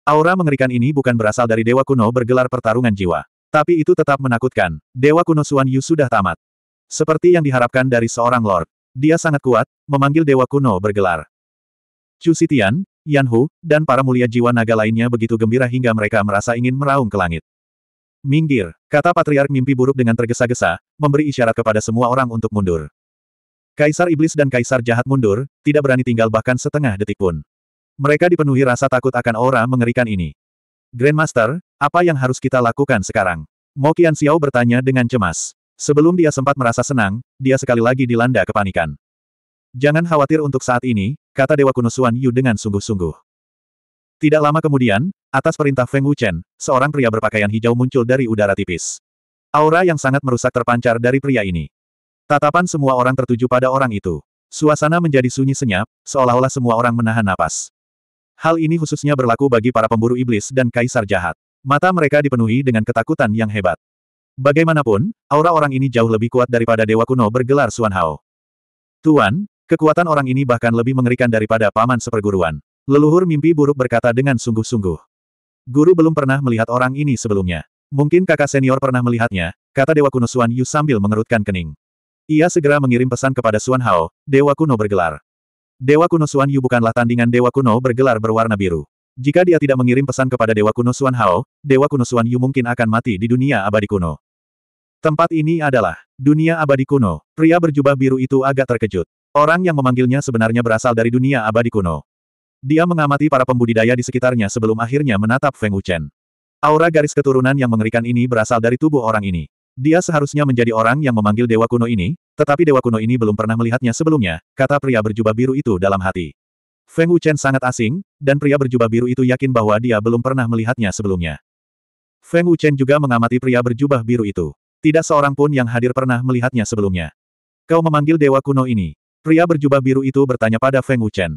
Aura mengerikan ini bukan berasal dari Dewa Kuno bergelar pertarungan jiwa. Tapi itu tetap menakutkan. Dewa Kuno Suan Yu sudah tamat. Seperti yang diharapkan dari seorang Lord. Dia sangat kuat, memanggil Dewa Kuno bergelar. Chu Sitian, Yan Hu, dan para mulia jiwa naga lainnya begitu gembira hingga mereka merasa ingin meraung ke langit. Minggir, kata Patriark mimpi buruk dengan tergesa-gesa, memberi isyarat kepada semua orang untuk mundur. Kaisar Iblis dan Kaisar Jahat mundur, tidak berani tinggal bahkan setengah detik pun. Mereka dipenuhi rasa takut akan aura mengerikan ini. Grandmaster, apa yang harus kita lakukan sekarang? Mo Qian Xiao bertanya dengan cemas. Sebelum dia sempat merasa senang, dia sekali lagi dilanda kepanikan. Jangan khawatir untuk saat ini, kata Dewa Kuno Xuan Yu dengan sungguh-sungguh. Tidak lama kemudian, atas perintah Feng Wuchen, seorang pria berpakaian hijau muncul dari udara tipis. Aura yang sangat merusak terpancar dari pria ini. Tatapan semua orang tertuju pada orang itu. Suasana menjadi sunyi senyap, seolah-olah semua orang menahan napas. Hal ini khususnya berlaku bagi para pemburu iblis dan kaisar jahat. Mata mereka dipenuhi dengan ketakutan yang hebat. Bagaimanapun, aura orang ini jauh lebih kuat daripada dewa kuno bergelar Suan Hao. Tuan, kekuatan orang ini bahkan lebih mengerikan daripada paman seperguruan. Leluhur mimpi buruk berkata dengan sungguh-sungguh. Guru belum pernah melihat orang ini sebelumnya. Mungkin kakak senior pernah melihatnya, kata Dewa Kuno Suan Yu sambil mengerutkan kening. Ia segera mengirim pesan kepada Suan Hao, Dewa Kuno bergelar. Dewa kuno Suan Yu bukanlah tandingan Dewa kuno bergelar berwarna biru. Jika dia tidak mengirim pesan kepada Dewa kuno Suan Hao, Dewa kuno Suan Yu mungkin akan mati di dunia abadi kuno. Tempat ini adalah dunia abadi kuno. Pria berjubah biru itu agak terkejut. Orang yang memanggilnya sebenarnya berasal dari dunia abadi kuno. Dia mengamati para pembudidaya di sekitarnya sebelum akhirnya menatap Feng Wuchen. Aura garis keturunan yang mengerikan ini berasal dari tubuh orang ini. Dia seharusnya menjadi orang yang memanggil dewa kuno ini, tetapi dewa kuno ini belum pernah melihatnya sebelumnya, kata pria berjubah biru itu dalam hati. Feng Wuchen sangat asing, dan pria berjubah biru itu yakin bahwa dia belum pernah melihatnya sebelumnya. Feng Wuchen juga mengamati pria berjubah biru itu. Tidak seorang pun yang hadir pernah melihatnya sebelumnya. Kau memanggil dewa kuno ini. Pria berjubah biru itu bertanya pada Feng Wuchen.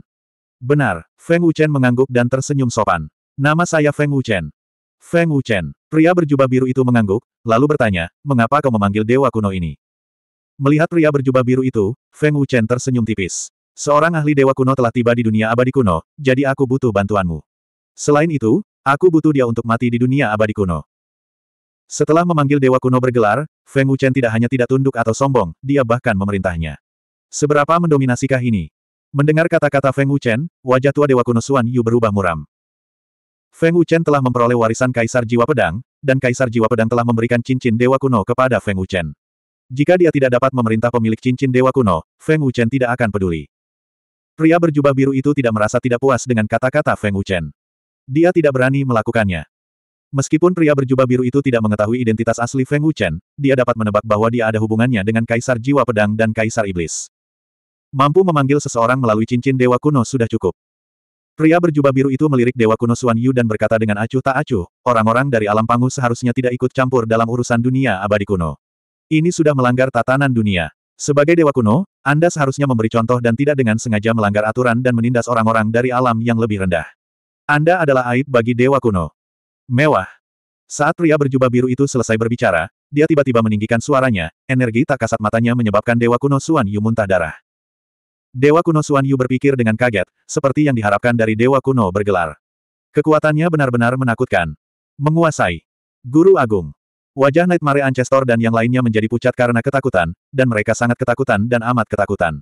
Benar, Feng Wuchen mengangguk dan tersenyum sopan. Nama saya Feng Wuchen. Feng Wuchen, pria berjubah biru itu mengangguk, lalu bertanya, mengapa kau memanggil dewa kuno ini? Melihat pria berjubah biru itu, Feng Wuchen tersenyum tipis. Seorang ahli dewa kuno telah tiba di dunia abadi kuno, jadi aku butuh bantuanmu. Selain itu, aku butuh dia untuk mati di dunia abadi kuno. Setelah memanggil dewa kuno bergelar, Feng Wuchen tidak hanya tidak tunduk atau sombong, dia bahkan memerintahnya. Seberapa mendominasikah ini? Mendengar kata-kata Feng Wuchen, wajah tua dewa kuno Suan Yu berubah muram. Feng Wuchen telah memperoleh warisan Kaisar Jiwa Pedang, dan Kaisar Jiwa Pedang telah memberikan cincin Dewa Kuno kepada Feng Wuchen. Jika dia tidak dapat memerintah pemilik cincin Dewa Kuno, Feng Wuchen tidak akan peduli. Pria berjubah biru itu tidak merasa tidak puas dengan kata-kata Feng Wuchen. Dia tidak berani melakukannya. Meskipun pria berjubah biru itu tidak mengetahui identitas asli Feng Wuchen, dia dapat menebak bahwa dia ada hubungannya dengan Kaisar Jiwa Pedang dan Kaisar Iblis. Mampu memanggil seseorang melalui cincin Dewa Kuno sudah cukup. Pria berjubah biru itu melirik Dewa kuno Suan Yu dan berkata dengan acuh tak acuh, orang-orang dari alam pangu seharusnya tidak ikut campur dalam urusan dunia abadi kuno. Ini sudah melanggar tatanan dunia. Sebagai Dewa kuno, Anda seharusnya memberi contoh dan tidak dengan sengaja melanggar aturan dan menindas orang-orang dari alam yang lebih rendah. Anda adalah aib bagi Dewa kuno. Mewah. Saat pria berjubah biru itu selesai berbicara, dia tiba-tiba meninggikan suaranya, energi tak kasat matanya menyebabkan Dewa Kuno Suan Yu muntah darah. Dewa kuno Xuan Yu berpikir dengan kaget, seperti yang diharapkan dari Dewa kuno bergelar. Kekuatannya benar-benar menakutkan. Menguasai. Guru Agung. Wajah Nightmare Ancestor dan yang lainnya menjadi pucat karena ketakutan, dan mereka sangat ketakutan dan amat ketakutan.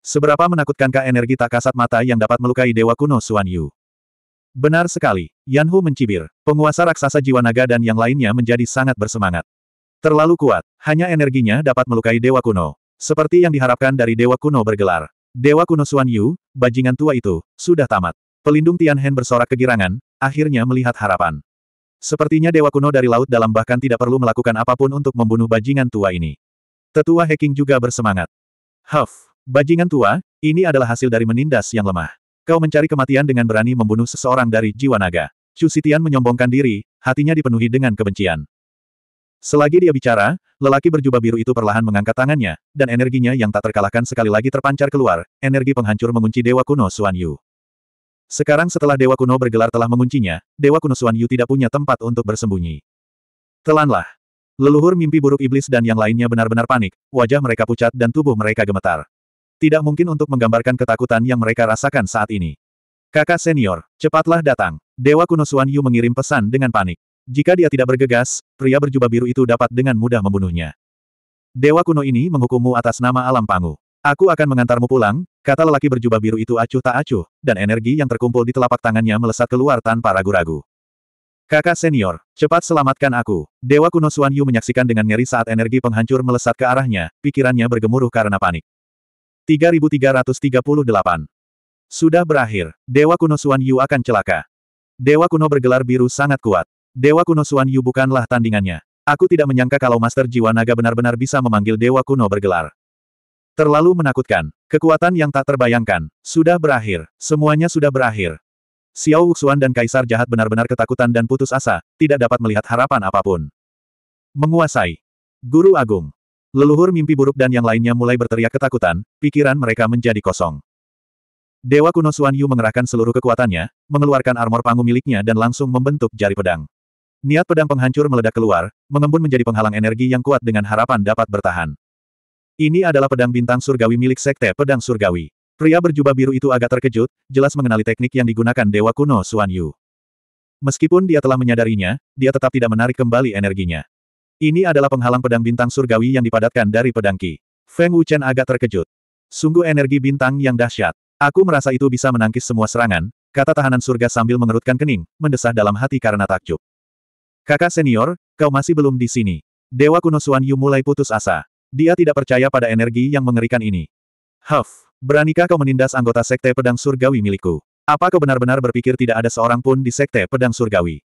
Seberapa menakutkankah energi tak kasat mata yang dapat melukai Dewa kuno Xuan Yu? Benar sekali, Yanhu mencibir. Penguasa raksasa jiwa naga dan yang lainnya menjadi sangat bersemangat. Terlalu kuat, hanya energinya dapat melukai Dewa Kuno. Seperti yang diharapkan dari Dewa Kuno bergelar. Dewa Kuno Xuan Yu, bajingan tua itu, sudah tamat. Pelindung Tianhen bersorak kegirangan, akhirnya melihat harapan. Sepertinya Dewa Kuno dari Laut Dalam bahkan tidak perlu melakukan apapun untuk membunuh bajingan tua ini. Tetua Heking juga bersemangat. Huff, bajingan tua, ini adalah hasil dari menindas yang lemah. Kau mencari kematian dengan berani membunuh seseorang dari jiwa naga. Chu menyombongkan diri, hatinya dipenuhi dengan kebencian. Selagi dia bicara, lelaki berjubah biru itu perlahan mengangkat tangannya, dan energinya yang tak terkalahkan sekali lagi terpancar keluar, energi penghancur mengunci Dewa Kuno Xuan Yu. Sekarang setelah Dewa Kuno bergelar telah menguncinya, Dewa Kuno Xuan Yu tidak punya tempat untuk bersembunyi. Telanlah. Leluhur mimpi buruk iblis dan yang lainnya benar-benar panik, wajah mereka pucat dan tubuh mereka gemetar. Tidak mungkin untuk menggambarkan ketakutan yang mereka rasakan saat ini. Kakak senior, cepatlah datang. Dewa Kuno Xuan Yu mengirim pesan dengan panik. Jika dia tidak bergegas, pria berjubah biru itu dapat dengan mudah membunuhnya. Dewa kuno ini menghukummu atas nama alam pangu. Aku akan mengantarmu pulang, kata lelaki berjubah biru itu acuh tak acuh, dan energi yang terkumpul di telapak tangannya melesat keluar tanpa ragu-ragu. Kakak senior, cepat selamatkan aku. Dewa kuno Suan Yu menyaksikan dengan ngeri saat energi penghancur melesat ke arahnya, pikirannya bergemuruh karena panik. 3338 Sudah berakhir, Dewa kuno Suan Yu akan celaka. Dewa kuno bergelar biru sangat kuat. Dewa kuno Suan Yu bukanlah tandingannya. Aku tidak menyangka kalau Master Jiwa Naga benar-benar bisa memanggil Dewa kuno bergelar. Terlalu menakutkan. Kekuatan yang tak terbayangkan. Sudah berakhir. Semuanya sudah berakhir. Xiao Wuxuan dan Kaisar Jahat benar-benar ketakutan dan putus asa, tidak dapat melihat harapan apapun. Menguasai. Guru Agung. Leluhur mimpi buruk dan yang lainnya mulai berteriak ketakutan, pikiran mereka menjadi kosong. Dewa kuno Suan Yu mengerahkan seluruh kekuatannya, mengeluarkan armor pangu miliknya dan langsung membentuk jari pedang. Niat pedang penghancur meledak keluar, mengembun menjadi penghalang energi yang kuat dengan harapan dapat bertahan. Ini adalah pedang bintang surgawi milik Sekte Pedang Surgawi. Pria berjubah biru itu agak terkejut, jelas mengenali teknik yang digunakan Dewa Kuno Xuan Yu. Meskipun dia telah menyadarinya, dia tetap tidak menarik kembali energinya. Ini adalah penghalang pedang bintang surgawi yang dipadatkan dari pedang Ki. Feng Wuchen agak terkejut. Sungguh energi bintang yang dahsyat. Aku merasa itu bisa menangkis semua serangan, kata tahanan surga sambil mengerutkan kening, mendesah dalam hati karena takjub. Kakak senior, kau masih belum di sini. Dewa kuno Suan Yu mulai putus asa. Dia tidak percaya pada energi yang mengerikan ini. Huff, beranikah kau menindas anggota Sekte Pedang Surgawi milikku? Apa kau benar-benar berpikir tidak ada seorang pun di Sekte Pedang Surgawi?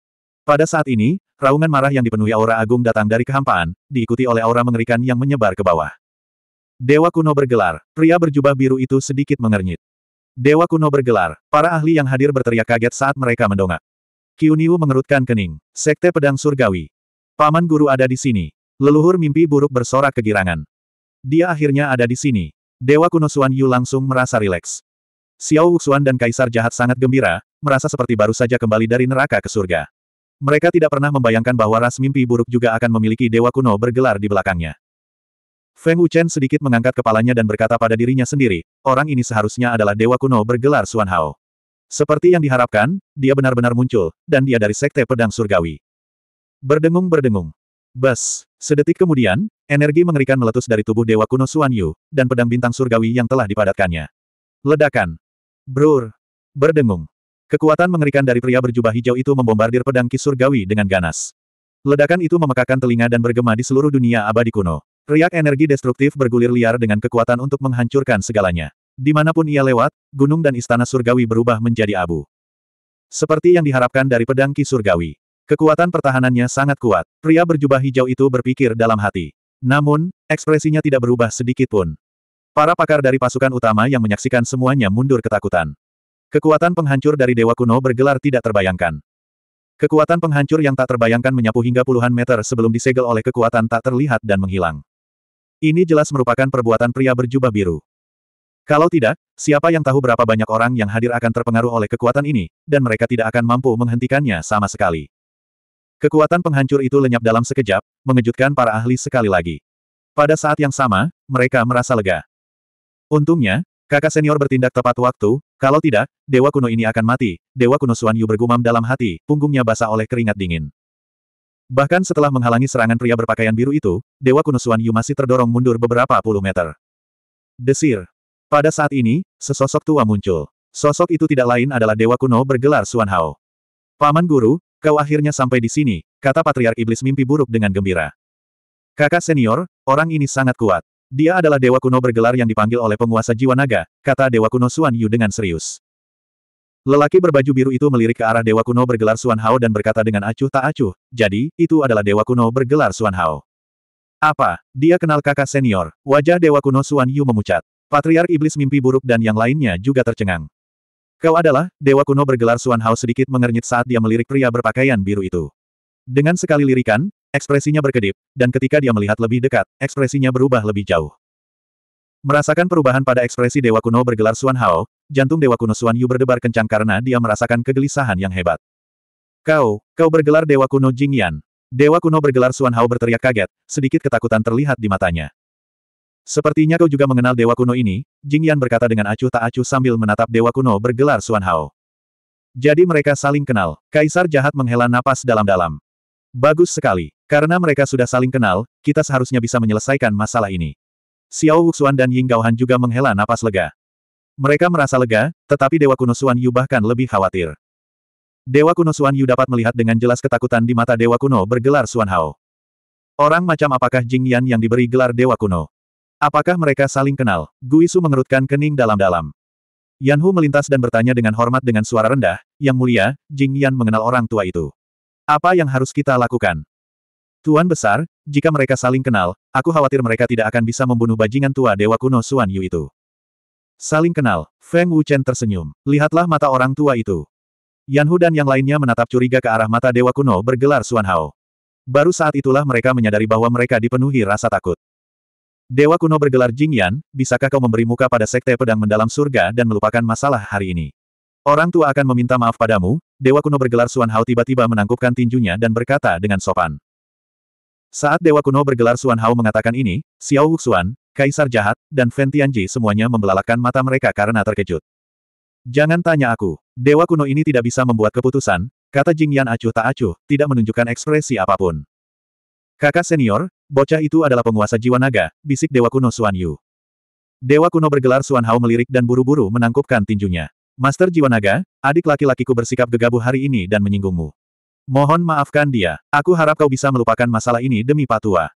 Pada saat ini, raungan marah yang dipenuhi aura agung datang dari kehampaan, diikuti oleh aura mengerikan yang menyebar ke bawah. Dewa kuno bergelar, pria berjubah biru itu sedikit mengernyit. Dewa kuno bergelar, para ahli yang hadir berteriak kaget saat mereka mendongak. Kyuniu mengerutkan kening. Sekte Pedang Surgawi. Paman guru ada di sini. Leluhur mimpi buruk bersorak kegirangan. Dia akhirnya ada di sini. Dewa kuno Xuan Yu langsung merasa rileks. Xiao Wuxuan dan Kaisar Jahat sangat gembira, merasa seperti baru saja kembali dari neraka ke surga. Mereka tidak pernah membayangkan bahwa ras mimpi buruk juga akan memiliki dewa kuno bergelar di belakangnya. Feng Wuchen sedikit mengangkat kepalanya dan berkata pada dirinya sendiri, orang ini seharusnya adalah dewa kuno bergelar Xuan Hao. Seperti yang diharapkan, dia benar-benar muncul, dan dia dari Sekte Pedang Surgawi. Berdengung-berdengung. Bas. Sedetik kemudian, energi mengerikan meletus dari tubuh Dewa Kuno Suan Yu, dan pedang bintang surgawi yang telah dipadatkannya. Ledakan. Brur. Berdengung. Kekuatan mengerikan dari pria berjubah hijau itu membombardir pedang Ki Surgawi dengan ganas. Ledakan itu memekakan telinga dan bergema di seluruh dunia abadi kuno. Riak energi destruktif bergulir liar dengan kekuatan untuk menghancurkan segalanya. Dimanapun ia lewat, gunung dan istana surgawi berubah menjadi abu. Seperti yang diharapkan dari pedang Ki Surgawi. Kekuatan pertahanannya sangat kuat. Pria berjubah hijau itu berpikir dalam hati. Namun, ekspresinya tidak berubah sedikit pun. Para pakar dari pasukan utama yang menyaksikan semuanya mundur ketakutan. Kekuatan penghancur dari dewa kuno bergelar tidak terbayangkan. Kekuatan penghancur yang tak terbayangkan menyapu hingga puluhan meter sebelum disegel oleh kekuatan tak terlihat dan menghilang. Ini jelas merupakan perbuatan pria berjubah biru. Kalau tidak, siapa yang tahu berapa banyak orang yang hadir akan terpengaruh oleh kekuatan ini, dan mereka tidak akan mampu menghentikannya sama sekali. Kekuatan penghancur itu lenyap dalam sekejap, mengejutkan para ahli sekali lagi. Pada saat yang sama, mereka merasa lega. Untungnya, kakak senior bertindak tepat waktu, kalau tidak, dewa kuno ini akan mati, dewa kuno Suan Yu bergumam dalam hati, punggungnya basah oleh keringat dingin. Bahkan setelah menghalangi serangan pria berpakaian biru itu, dewa kuno Suan Yu masih terdorong mundur beberapa puluh meter. Desir, pada saat ini, sesosok tua muncul. Sosok itu tidak lain adalah dewa kuno bergelar Suan Hao. Paman guru, kau akhirnya sampai di sini, kata Patriark Iblis Mimpi Buruk dengan gembira. Kakak senior, orang ini sangat kuat. Dia adalah dewa kuno bergelar yang dipanggil oleh penguasa jiwa naga, kata dewa kuno Suan Yu dengan serius. Lelaki berbaju biru itu melirik ke arah Dewa Kuno bergelar Suan Hao dan berkata dengan acuh tak acuh, jadi, itu adalah Dewa Kuno bergelar Suan Hao. Apa? Dia kenal kakak senior. Wajah Dewa Kuno Suan Yu memucat. Patriark Iblis Mimpi Buruk dan yang lainnya juga tercengang. Kau adalah, Dewa Kuno bergelar Suan Hao sedikit mengernyit saat dia melirik pria berpakaian biru itu. Dengan sekali lirikan, ekspresinya berkedip, dan ketika dia melihat lebih dekat, ekspresinya berubah lebih jauh. Merasakan perubahan pada ekspresi Dewa Kuno bergelar Suan Hao, jantung Dewa Kuno Suan Yu berdebar kencang karena dia merasakan kegelisahan yang hebat. Kau, kau bergelar Dewa Kuno Jingyan. Dewa Kuno bergelar Suan Hao berteriak kaget, sedikit ketakutan terlihat di matanya. Sepertinya kau juga mengenal dewa kuno ini, Jing Yan berkata dengan acuh tak acuh sambil menatap dewa kuno bergelar Suan Hao. Jadi mereka saling kenal. Kaisar jahat menghela napas dalam-dalam. Bagus sekali. Karena mereka sudah saling kenal, kita seharusnya bisa menyelesaikan masalah ini. Xiao Wuxuan dan Ying Gaohan juga menghela napas lega. Mereka merasa lega, tetapi Dewa Kuno Suan Yu bahkan lebih khawatir. Dewa Kuno Suan Yu dapat melihat dengan jelas ketakutan di mata Dewa Kuno bergelar Suan Hao. Orang macam apakah Jing Yan yang diberi gelar Dewa Kuno? Apakah mereka saling kenal? Guisu mengerutkan kening dalam-dalam. Yanhu melintas dan bertanya dengan hormat dengan suara rendah, Yang mulia, Jing Yan mengenal orang tua itu. Apa yang harus kita lakukan? Tuan besar, jika mereka saling kenal, aku khawatir mereka tidak akan bisa membunuh bajingan tua dewa kuno Suan Yu itu. Saling kenal, Feng Wuchen tersenyum. Lihatlah mata orang tua itu. Yanhu dan yang lainnya menatap curiga ke arah mata dewa kuno bergelar Suan Hao. Baru saat itulah mereka menyadari bahwa mereka dipenuhi rasa takut. Dewa kuno bergelar Jingyan, bisakah kau memberi muka pada sekte pedang mendalam surga dan melupakan masalah hari ini? Orang tua akan meminta maaf padamu, Dewa kuno bergelar Suan Hao tiba-tiba menangkupkan tinjunya dan berkata dengan sopan. Saat Dewa kuno bergelar Suan Hao mengatakan ini, Xiao Wuxuan, Kaisar Jahat, dan Fen Tianji semuanya membelalakan mata mereka karena terkejut. Jangan tanya aku, Dewa kuno ini tidak bisa membuat keputusan, kata Jingyan acuh tak acuh, tidak menunjukkan ekspresi apapun. Kakak senior, bocah itu adalah penguasa jiwa naga, bisik Dewa Kuno Suan Yu. Dewa Kuno bergelar Suan Hao melirik dan buru-buru menangkupkan tinjunya. Master jiwa naga, adik laki-lakiku bersikap gegabah hari ini dan menyinggungmu. Mohon maafkan dia, aku harap kau bisa melupakan masalah ini demi patua.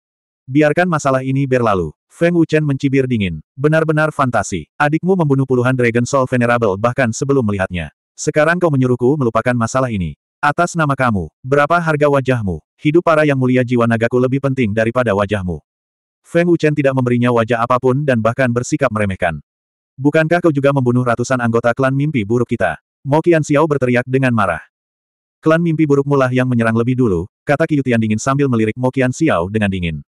Biarkan masalah ini berlalu. Feng Wuchen mencibir dingin. Benar-benar fantasi. Adikmu membunuh puluhan Dragon Soul Venerable bahkan sebelum melihatnya. Sekarang kau menyuruhku melupakan masalah ini. Atas nama kamu, berapa harga wajahmu? Hidup para yang mulia jiwa nagaku lebih penting daripada wajahmu. Feng Wuchen tidak memberinya wajah apapun dan bahkan bersikap meremehkan. Bukankah kau juga membunuh ratusan anggota klan mimpi buruk kita? Mo Qian Xiao berteriak dengan marah. Klan mimpi Buruk mulah yang menyerang lebih dulu, kata Qiyutian dingin sambil melirik Mo Qian Xiao dengan dingin.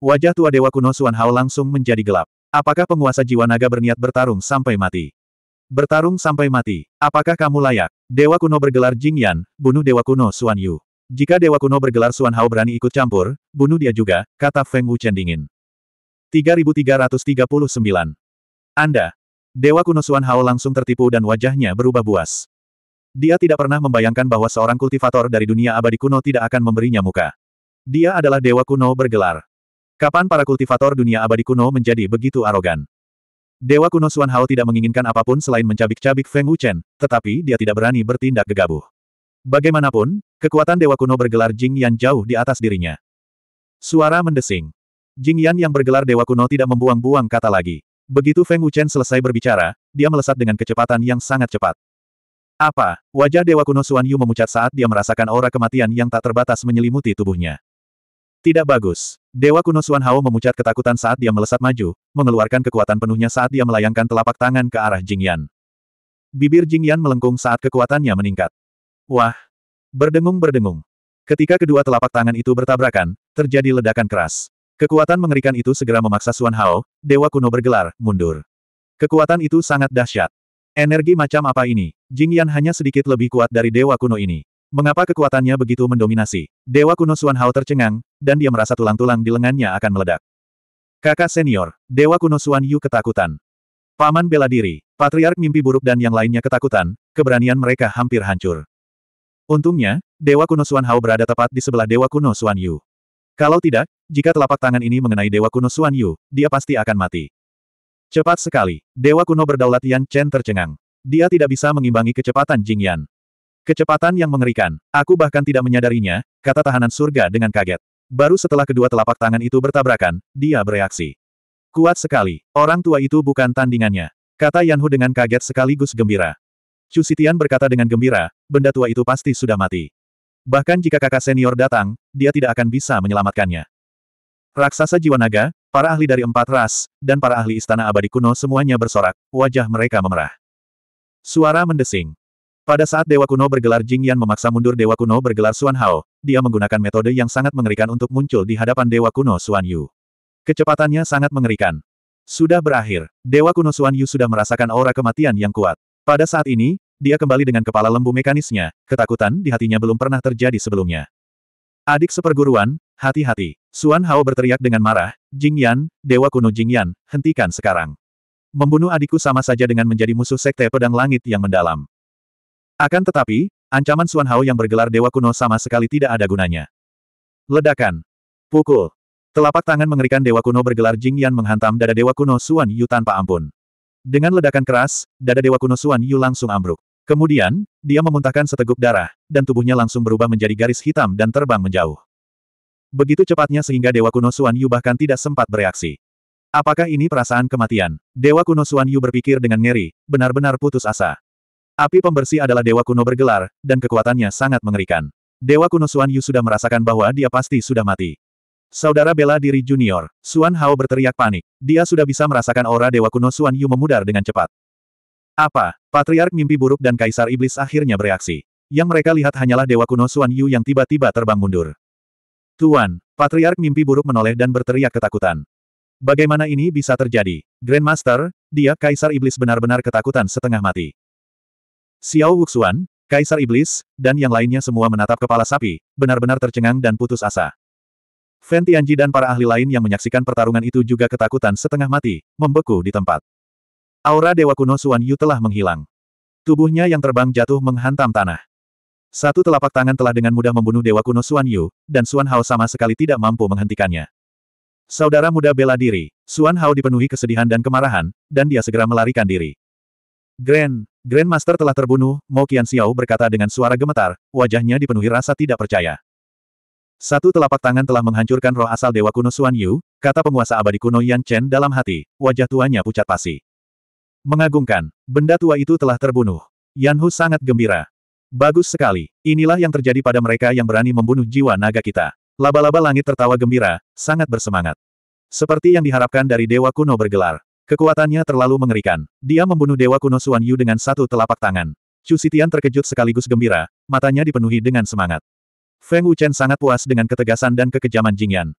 Wajah tua dewa kuno Suan Hao langsung menjadi gelap. Apakah penguasa jiwa naga berniat bertarung sampai mati? Bertarung sampai mati. Apakah kamu layak? Dewa kuno bergelar Jing Yan, bunuh Dewa kuno Suan Yu. Jika Dewa kuno bergelar Suan Hao berani ikut campur, bunuh dia juga, kata Feng Wu Wuchen dingin. 3339. Anda. Dewa kuno Suan Hao langsung tertipu dan wajahnya berubah buas. Dia tidak pernah membayangkan bahwa seorang kultivator dari dunia abadi kuno tidak akan memberinya muka. Dia adalah Dewa kuno bergelar. Kapan para kultivator dunia abadi kuno menjadi begitu arogan? Dewa kuno Suan Hao tidak menginginkan apapun selain mencabik-cabik Feng Wuchen, tetapi dia tidak berani bertindak gegabah. Bagaimanapun, kekuatan Dewa kuno bergelar Jing Yan jauh di atas dirinya. Suara mendesing. Jing Yan yang bergelar Dewa kuno tidak membuang-buang kata lagi. Begitu Feng Wuchen selesai berbicara, dia melesat dengan kecepatan yang sangat cepat. Apa? Wajah Dewa Kuno Suan Yu memucat saat dia merasakan aura kematian yang tak terbatas menyelimuti tubuhnya. Tidak bagus. Dewa kuno Suan Hao memucat ketakutan saat dia melesat maju, mengeluarkan kekuatan penuhnya saat dia melayangkan telapak tangan ke arah Jing Yan. Bibir Jing Yan melengkung saat kekuatannya meningkat. Wah! Berdengung-berdengung. Ketika kedua telapak tangan itu bertabrakan, terjadi ledakan keras. Kekuatan mengerikan itu segera memaksa Suan Hao, Dewa kuno bergelar, mundur. Kekuatan itu sangat dahsyat. Energi macam apa ini? Jing Yan hanya sedikit lebih kuat dari Dewa kuno ini. Mengapa kekuatannya begitu mendominasi? Dewa kuno Suan Hao tercengang, dan dia merasa tulang-tulang di lengannya akan meledak. Kakak senior, Dewa kuno Suan Yu ketakutan. Paman bela diri, patriark mimpi buruk dan yang lainnya ketakutan, keberanian mereka hampir hancur. Untungnya, Dewa kuno Suan Hao berada tepat di sebelah Dewa kuno Suan Yu. Kalau tidak, jika telapak tangan ini mengenai Dewa kuno Suan Yu, dia pasti akan mati. Cepat sekali, Dewa kuno berdaulat Yan Chen tercengang. Dia tidak bisa mengimbangi kecepatan Jing Yan. Kecepatan yang mengerikan. Aku bahkan tidak menyadarinya, kata tahanan surga dengan kaget. Baru setelah kedua telapak tangan itu bertabrakan, dia bereaksi. Kuat sekali. Orang tua itu bukan tandingannya. Kata Yanhu dengan kaget sekaligus gembira. Cusitian berkata dengan gembira, benda tua itu pasti sudah mati. Bahkan jika kakak senior datang, dia tidak akan bisa menyelamatkannya. Raksasa jiwa naga, para ahli dari empat ras, dan para ahli istana abadi kuno semuanya bersorak, wajah mereka memerah. Suara mendesing. Pada saat Dewa Kuno bergelar Jing Yan memaksa mundur Dewa Kuno bergelar Suan Hao, dia menggunakan metode yang sangat mengerikan untuk muncul di hadapan Dewa Kuno Suan Yu. Kecepatannya sangat mengerikan. Sudah berakhir, Dewa Kuno Suan Yu sudah merasakan aura kematian yang kuat. Pada saat ini, dia kembali dengan kepala lembu mekanisnya, ketakutan di hatinya belum pernah terjadi sebelumnya. Adik seperguruan, hati-hati. Suan Hao berteriak dengan marah, Jing Yan, Dewa Kuno Jing Yan, hentikan sekarang. Membunuh adikku sama saja dengan menjadi musuh Sekte Pedang Langit yang mendalam. Akan tetapi, ancaman Suan Hao yang bergelar Dewa Kuno sama sekali tidak ada gunanya. Ledakan. Pukul. Telapak tangan mengerikan Dewa Kuno bergelar Jing Yan menghantam dada Dewa Kuno Suan Yu tanpa ampun. Dengan ledakan keras, dada Dewa Kuno Suan Yu langsung ambruk. Kemudian, dia memuntahkan seteguk darah, dan tubuhnya langsung berubah menjadi garis hitam dan terbang menjauh. Begitu cepatnya sehingga Dewa Kuno Suan Yu bahkan tidak sempat bereaksi. Apakah ini perasaan kematian? Dewa Kuno Suan Yu berpikir dengan ngeri, benar-benar putus asa. Api pembersih adalah dewa kuno bergelar, dan kekuatannya sangat mengerikan. Dewa kuno Suan Yu sudah merasakan bahwa dia pasti sudah mati. Saudara bela diri junior, Suan Hao berteriak panik. Dia sudah bisa merasakan aura dewa kuno Suan Yu memudar dengan cepat. Apa? Patriark mimpi buruk dan Kaisar Iblis akhirnya bereaksi. Yang mereka lihat hanyalah dewa kuno Suan Yu yang tiba-tiba terbang mundur. Tuan, Patriark mimpi buruk menoleh dan berteriak ketakutan. Bagaimana ini bisa terjadi? Grandmaster, dia Kaisar Iblis benar-benar ketakutan setengah mati. Xiao Wuxuan, Kaisar Iblis, dan yang lainnya semua menatap kepala sapi, benar-benar tercengang dan putus asa. Fan Tianji dan para ahli lain yang menyaksikan pertarungan itu juga ketakutan setengah mati, membeku di tempat. Aura Dewa Kuno Suan Yu telah menghilang. Tubuhnya yang terbang jatuh menghantam tanah. Satu telapak tangan telah dengan mudah membunuh Dewa Kuno Suan Yu, dan Suan Hao sama sekali tidak mampu menghentikannya. Saudara muda bela diri, Suan Hao dipenuhi kesedihan dan kemarahan, dan dia segera melarikan diri. Grand, Grandmaster telah terbunuh, Mo Qian Xiao berkata dengan suara gemetar, wajahnya dipenuhi rasa tidak percaya. Satu telapak tangan telah menghancurkan roh asal Dewa kuno Xuan Yu, kata penguasa abadi kuno Yan Chen dalam hati, wajah tuanya pucat pasi. Mengagumkan, benda tua itu telah terbunuh. Yan Hu sangat gembira. Bagus sekali, inilah yang terjadi pada mereka yang berani membunuh jiwa naga kita. Laba-laba langit tertawa gembira, sangat bersemangat. Seperti yang diharapkan dari Dewa kuno bergelar. Kekuatannya terlalu mengerikan. Dia membunuh Dewa kuno Suan Yu dengan satu telapak tangan. Chu Sitian terkejut sekaligus gembira, matanya dipenuhi dengan semangat. Feng Wuchen sangat puas dengan ketegasan dan kekejaman Jing Yan.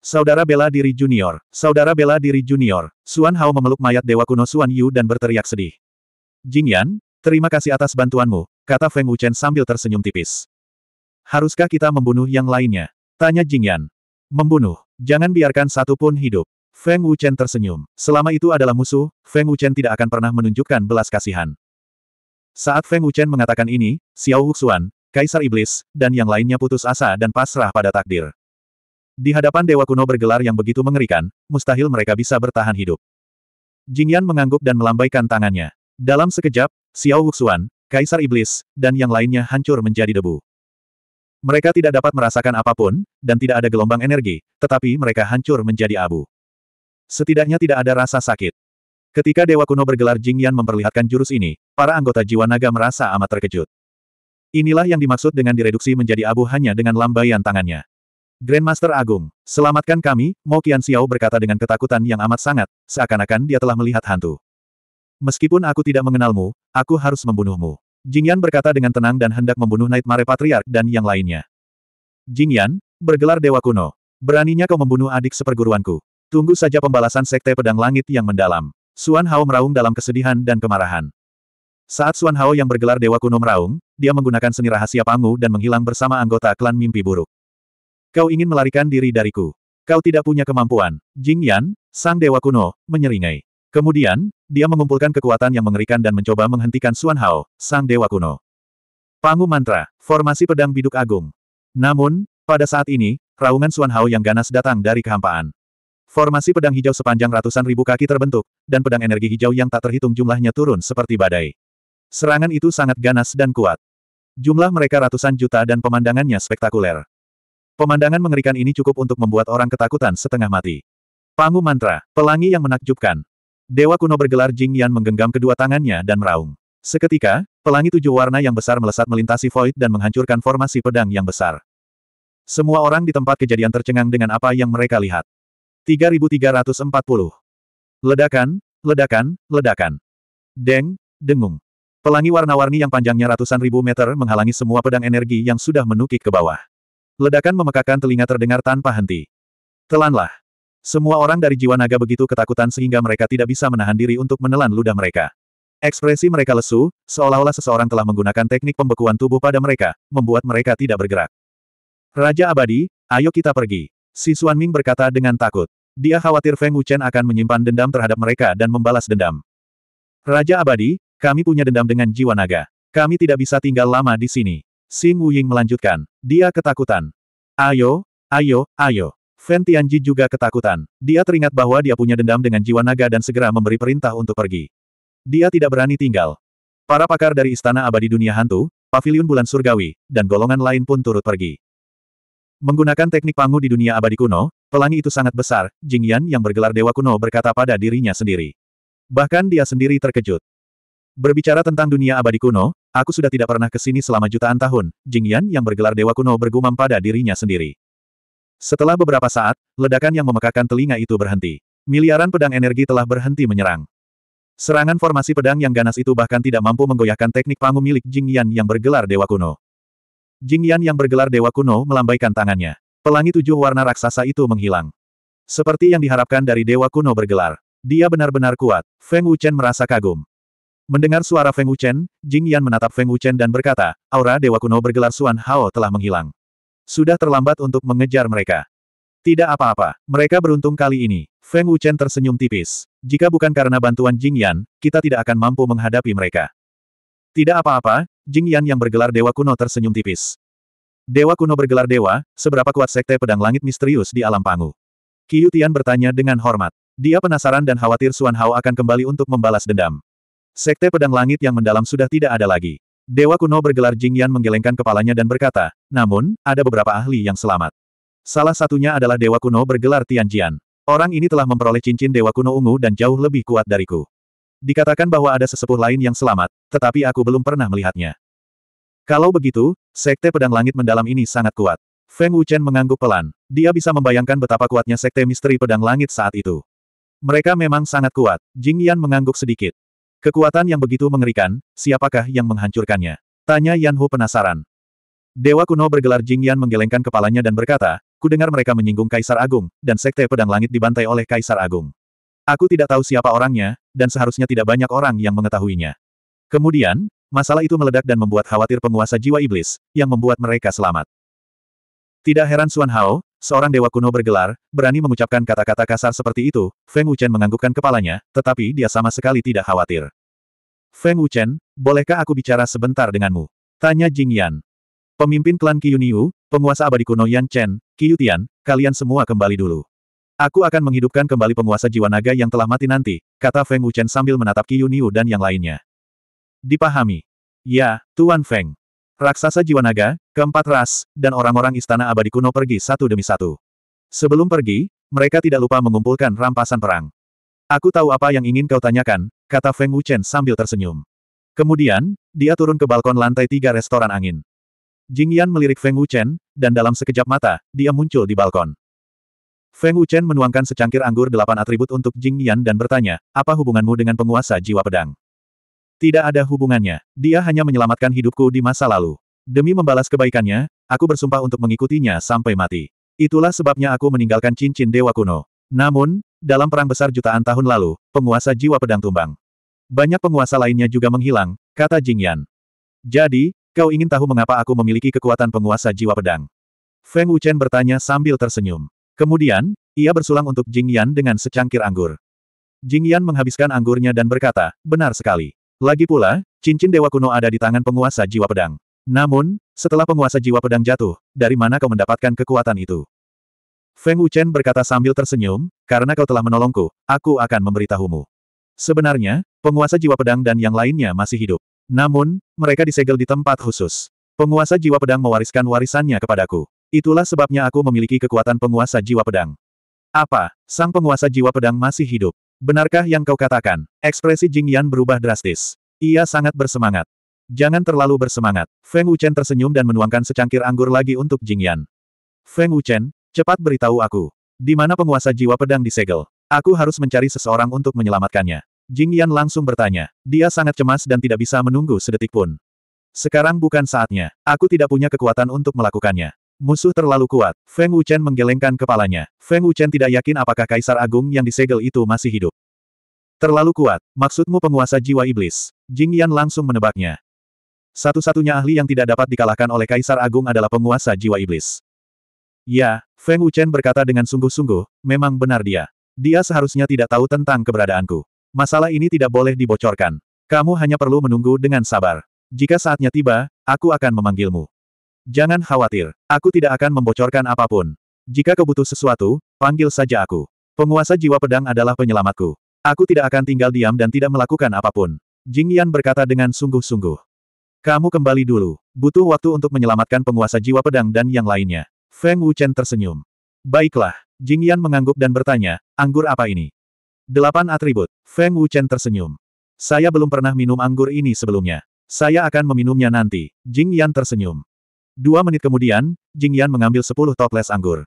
Saudara bela diri junior, saudara bela diri junior, Suan Hao memeluk mayat Dewa Kuno Suan Yu dan berteriak sedih. Jing Yan, terima kasih atas bantuanmu, kata Feng Wuchen sambil tersenyum tipis. Haruskah kita membunuh yang lainnya? Tanya Jing Yan. Membunuh, jangan biarkan satu pun hidup. Feng Wuchen tersenyum. Selama itu adalah musuh, Feng Wuchen tidak akan pernah menunjukkan belas kasihan. Saat Feng Wuchen mengatakan ini, Xiao Huxuan, Kaisar Iblis, dan yang lainnya putus asa dan pasrah pada takdir. Di hadapan dewa kuno bergelar yang begitu mengerikan, mustahil mereka bisa bertahan hidup. Jingyan mengangguk dan melambaikan tangannya. Dalam sekejap, Xiao Huxuan, Kaisar Iblis, dan yang lainnya hancur menjadi debu. Mereka tidak dapat merasakan apapun, dan tidak ada gelombang energi, tetapi mereka hancur menjadi abu. Setidaknya tidak ada rasa sakit. Ketika Dewa Kuno bergelar Jing Yan memperlihatkan jurus ini, para anggota jiwa naga merasa amat terkejut. Inilah yang dimaksud dengan direduksi menjadi abu hanya dengan lambaian tangannya. Grandmaster Agung, selamatkan kami, Mo Qian Xiao berkata dengan ketakutan yang amat sangat, seakan-akan dia telah melihat hantu. Meskipun aku tidak mengenalmu, aku harus membunuhmu. Jing Yan berkata dengan tenang dan hendak membunuh Night Patriarch dan yang lainnya. Jing Yan, bergelar Dewa Kuno. Beraninya kau membunuh adik seperguruanku. Tunggu saja pembalasan Sekte Pedang Langit yang mendalam. Suan Hao meraung dalam kesedihan dan kemarahan. Saat Suan Hao yang bergelar Dewa Kuno meraung, dia menggunakan seni rahasia Pangu dan menghilang bersama anggota klan mimpi buruk. Kau ingin melarikan diri dariku. Kau tidak punya kemampuan. Jing Yan, sang Dewa Kuno, menyeringai. Kemudian, dia mengumpulkan kekuatan yang mengerikan dan mencoba menghentikan Suan Hao, sang Dewa Kuno. Pangu Mantra, formasi pedang biduk agung. Namun, pada saat ini, raungan Suan Hao yang ganas datang dari kehampaan. Formasi pedang hijau sepanjang ratusan ribu kaki terbentuk, dan pedang energi hijau yang tak terhitung jumlahnya turun seperti badai. Serangan itu sangat ganas dan kuat. Jumlah mereka ratusan juta dan pemandangannya spektakuler. Pemandangan mengerikan ini cukup untuk membuat orang ketakutan setengah mati. Pangu mantra, pelangi yang menakjubkan. Dewa kuno bergelar Jing Yan menggenggam kedua tangannya dan meraung. Seketika, pelangi tujuh warna yang besar melesat melintasi void dan menghancurkan formasi pedang yang besar. Semua orang di tempat kejadian tercengang dengan apa yang mereka lihat. 3340. Ledakan, ledakan, ledakan. Deng, dengung. Pelangi warna-warni yang panjangnya ratusan ribu meter menghalangi semua pedang energi yang sudah menukik ke bawah. Ledakan memekakan telinga terdengar tanpa henti. Telanlah. Semua orang dari jiwa naga begitu ketakutan sehingga mereka tidak bisa menahan diri untuk menelan ludah mereka. Ekspresi mereka lesu, seolah-olah seseorang telah menggunakan teknik pembekuan tubuh pada mereka, membuat mereka tidak bergerak. Raja Abadi, ayo kita pergi. Si Xuanming berkata dengan takut. Dia khawatir Feng Wuchen akan menyimpan dendam terhadap mereka dan membalas dendam. Raja Abadi, kami punya dendam dengan jiwa naga. Kami tidak bisa tinggal lama di sini. Xing Wuying melanjutkan. Dia ketakutan. Ayo, ayo, ayo. Feng Tianji juga ketakutan. Dia teringat bahwa dia punya dendam dengan jiwa naga dan segera memberi perintah untuk pergi. Dia tidak berani tinggal. Para pakar dari Istana Abadi Dunia Hantu, Paviliun Bulan Surgawi, dan golongan lain pun turut pergi. Menggunakan teknik pangu di dunia abadi kuno, pelangi itu sangat besar, Jing Yan yang bergelar Dewa Kuno berkata pada dirinya sendiri. Bahkan dia sendiri terkejut. Berbicara tentang dunia abadi kuno, aku sudah tidak pernah ke sini selama jutaan tahun, Jing Yan yang bergelar Dewa Kuno bergumam pada dirinya sendiri. Setelah beberapa saat, ledakan yang memekakan telinga itu berhenti. Miliaran pedang energi telah berhenti menyerang. Serangan formasi pedang yang ganas itu bahkan tidak mampu menggoyahkan teknik pangu milik Jing Yan yang bergelar Dewa Kuno. Jing Yan yang bergelar Dewa Kuno melambaikan tangannya. Pelangi tujuh warna raksasa itu menghilang. Seperti yang diharapkan dari Dewa Kuno bergelar. Dia benar-benar kuat. Feng Wuchen merasa kagum. Mendengar suara Feng Wuchen, Jing Yan menatap Feng Wuchen dan berkata, aura Dewa Kuno bergelar Suan Hao telah menghilang. Sudah terlambat untuk mengejar mereka. Tidak apa-apa, mereka beruntung kali ini. Feng Wuchen tersenyum tipis. Jika bukan karena bantuan Jing Yan, kita tidak akan mampu menghadapi mereka. Tidak apa-apa, Jing Yan yang bergelar Dewa Kuno tersenyum tipis. Dewa Kuno bergelar Dewa, seberapa kuat Sekte Pedang Langit Misterius di Alam Pangu? Qiu Tian bertanya dengan hormat. Dia penasaran dan khawatir Suan Hao akan kembali untuk membalas dendam. Sekte Pedang Langit yang mendalam sudah tidak ada lagi. Dewa kuno bergelar Jing Yan menggelengkan kepalanya dan berkata, namun, ada beberapa ahli yang selamat. Salah satunya adalah Dewa kuno bergelar Tian Jian. Orang ini telah memperoleh cincin Dewa kuno ungu dan jauh lebih kuat dariku. Dikatakan bahwa ada sesepuh lain yang selamat, tetapi aku belum pernah melihatnya. Kalau begitu, sekte pedang langit mendalam ini sangat kuat. Feng Wuchen mengangguk pelan. Dia bisa membayangkan betapa kuatnya sekte misteri pedang langit saat itu. Mereka memang sangat kuat. Jing Yan mengangguk sedikit. Kekuatan yang begitu mengerikan, siapakah yang menghancurkannya? Tanya Yan Hu penasaran. Dewa kuno bergelar Jing Yan menggelengkan kepalanya dan berkata, kudengar mereka menyinggung Kaisar Agung, dan sekte pedang langit dibantai oleh Kaisar Agung. Aku tidak tahu siapa orangnya, dan seharusnya tidak banyak orang yang mengetahuinya. Kemudian, masalah itu meledak dan membuat khawatir penguasa jiwa iblis, yang membuat mereka selamat. Tidak heran Suan Hao, seorang dewa kuno bergelar, berani mengucapkan kata-kata kasar seperti itu, Feng Wuchen menganggukkan kepalanya, tetapi dia sama sekali tidak khawatir. Feng Wuchen, bolehkah aku bicara sebentar denganmu? Tanya Jing Yan. Pemimpin klan Qiyuniu, penguasa abadi kuno Yan Chen, Qiyu Tian, kalian semua kembali dulu. Aku akan menghidupkan kembali penguasa jiwa naga yang telah mati nanti, kata Feng Wuchen sambil menatap Qiyuniu dan yang lainnya. Dipahami. Ya, Tuan Feng. Raksasa jiwa naga, keempat ras, dan orang-orang istana abadi kuno pergi satu demi satu. Sebelum pergi, mereka tidak lupa mengumpulkan rampasan perang. Aku tahu apa yang ingin kau tanyakan, kata Feng Wuchen sambil tersenyum. Kemudian, dia turun ke balkon lantai tiga restoran angin. Jing Yan melirik Feng Wuchen, dan dalam sekejap mata, dia muncul di balkon. Feng Wuchen menuangkan secangkir anggur delapan atribut untuk Jing Yan dan bertanya, apa hubunganmu dengan penguasa jiwa pedang? Tidak ada hubungannya. Dia hanya menyelamatkan hidupku di masa lalu. Demi membalas kebaikannya, aku bersumpah untuk mengikutinya sampai mati. Itulah sebabnya aku meninggalkan cincin dewa kuno. Namun, dalam perang besar jutaan tahun lalu, penguasa jiwa pedang tumbang. Banyak penguasa lainnya juga menghilang, kata Jing Yan. Jadi, kau ingin tahu mengapa aku memiliki kekuatan penguasa jiwa pedang? Feng Wuchen bertanya sambil tersenyum. Kemudian, ia bersulang untuk Jing Yan dengan secangkir anggur. Jing Yan menghabiskan anggurnya dan berkata, benar sekali. Lagi pula, cincin dewa kuno ada di tangan penguasa jiwa pedang. Namun, setelah penguasa jiwa pedang jatuh, dari mana kau mendapatkan kekuatan itu? Feng Wuchen berkata sambil tersenyum, karena kau telah menolongku, aku akan memberitahumu. Sebenarnya, penguasa jiwa pedang dan yang lainnya masih hidup. Namun, mereka disegel di tempat khusus. Penguasa jiwa pedang mewariskan warisannya kepadaku. Itulah sebabnya aku memiliki kekuatan penguasa jiwa pedang. Apa, sang penguasa jiwa pedang masih hidup? Benarkah yang kau katakan? Ekspresi Jing Yan berubah drastis. Ia sangat bersemangat. Jangan terlalu bersemangat. Feng Wuchen tersenyum dan menuangkan secangkir anggur lagi untuk Jing Yan. Feng Wuchen, cepat beritahu aku. Di mana penguasa jiwa pedang disegel? Aku harus mencari seseorang untuk menyelamatkannya. Jing Yan langsung bertanya. Dia sangat cemas dan tidak bisa menunggu sedetik pun. Sekarang bukan saatnya. Aku tidak punya kekuatan untuk melakukannya. Musuh terlalu kuat. Feng Wuchen menggelengkan kepalanya. Feng Wuchen tidak yakin apakah Kaisar Agung yang disegel itu masih hidup. Terlalu kuat. Maksudmu penguasa jiwa iblis? Jing Yan langsung menebaknya. Satu-satunya ahli yang tidak dapat dikalahkan oleh Kaisar Agung adalah penguasa jiwa iblis. Ya, Feng Wuchen berkata dengan sungguh-sungguh, memang benar dia. Dia seharusnya tidak tahu tentang keberadaanku. Masalah ini tidak boleh dibocorkan. Kamu hanya perlu menunggu dengan sabar. Jika saatnya tiba, aku akan memanggilmu. Jangan khawatir, aku tidak akan membocorkan apapun. Jika kau sesuatu, panggil saja aku. Penguasa jiwa pedang adalah penyelamatku. Aku tidak akan tinggal diam dan tidak melakukan apapun. Jing Yan berkata dengan sungguh-sungguh. Kamu kembali dulu. Butuh waktu untuk menyelamatkan penguasa jiwa pedang dan yang lainnya. Feng Wuchen tersenyum. Baiklah. Jing Yan mengangguk dan bertanya, anggur apa ini? Delapan atribut. Feng Wuchen tersenyum. Saya belum pernah minum anggur ini sebelumnya. Saya akan meminumnya nanti. Jing Yan tersenyum. Dua menit kemudian, Jing Yan mengambil sepuluh toples anggur.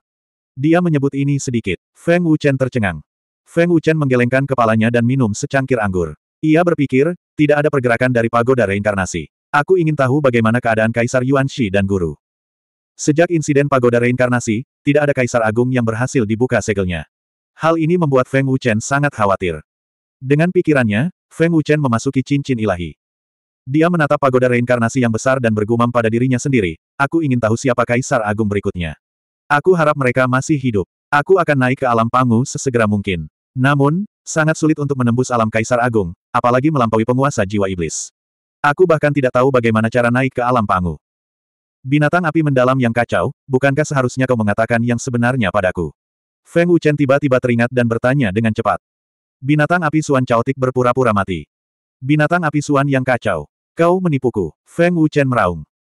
Dia menyebut ini sedikit. Feng Wuchen tercengang. Feng Wuchen menggelengkan kepalanya dan minum secangkir anggur. Ia berpikir, tidak ada pergerakan dari pagoda reinkarnasi. Aku ingin tahu bagaimana keadaan Kaisar Yuan Shi dan guru. Sejak insiden pagoda reinkarnasi, tidak ada Kaisar Agung yang berhasil dibuka segelnya. Hal ini membuat Feng Wuchen sangat khawatir. Dengan pikirannya, Feng Wuchen memasuki cincin ilahi. Dia menatap pagoda reinkarnasi yang besar dan bergumam pada dirinya sendiri, Aku ingin tahu siapa Kaisar Agung berikutnya. Aku harap mereka masih hidup. Aku akan naik ke alam pangu sesegera mungkin. Namun, sangat sulit untuk menembus alam Kaisar Agung, apalagi melampaui penguasa jiwa iblis. Aku bahkan tidak tahu bagaimana cara naik ke alam pangu. Binatang api mendalam yang kacau, bukankah seharusnya kau mengatakan yang sebenarnya padaku? Feng Wuchen tiba-tiba teringat dan bertanya dengan cepat. Binatang api Suan Chaotik berpura-pura mati. Binatang api Suan yang kacau. Kau menipuku. Feng Wuchen meraung.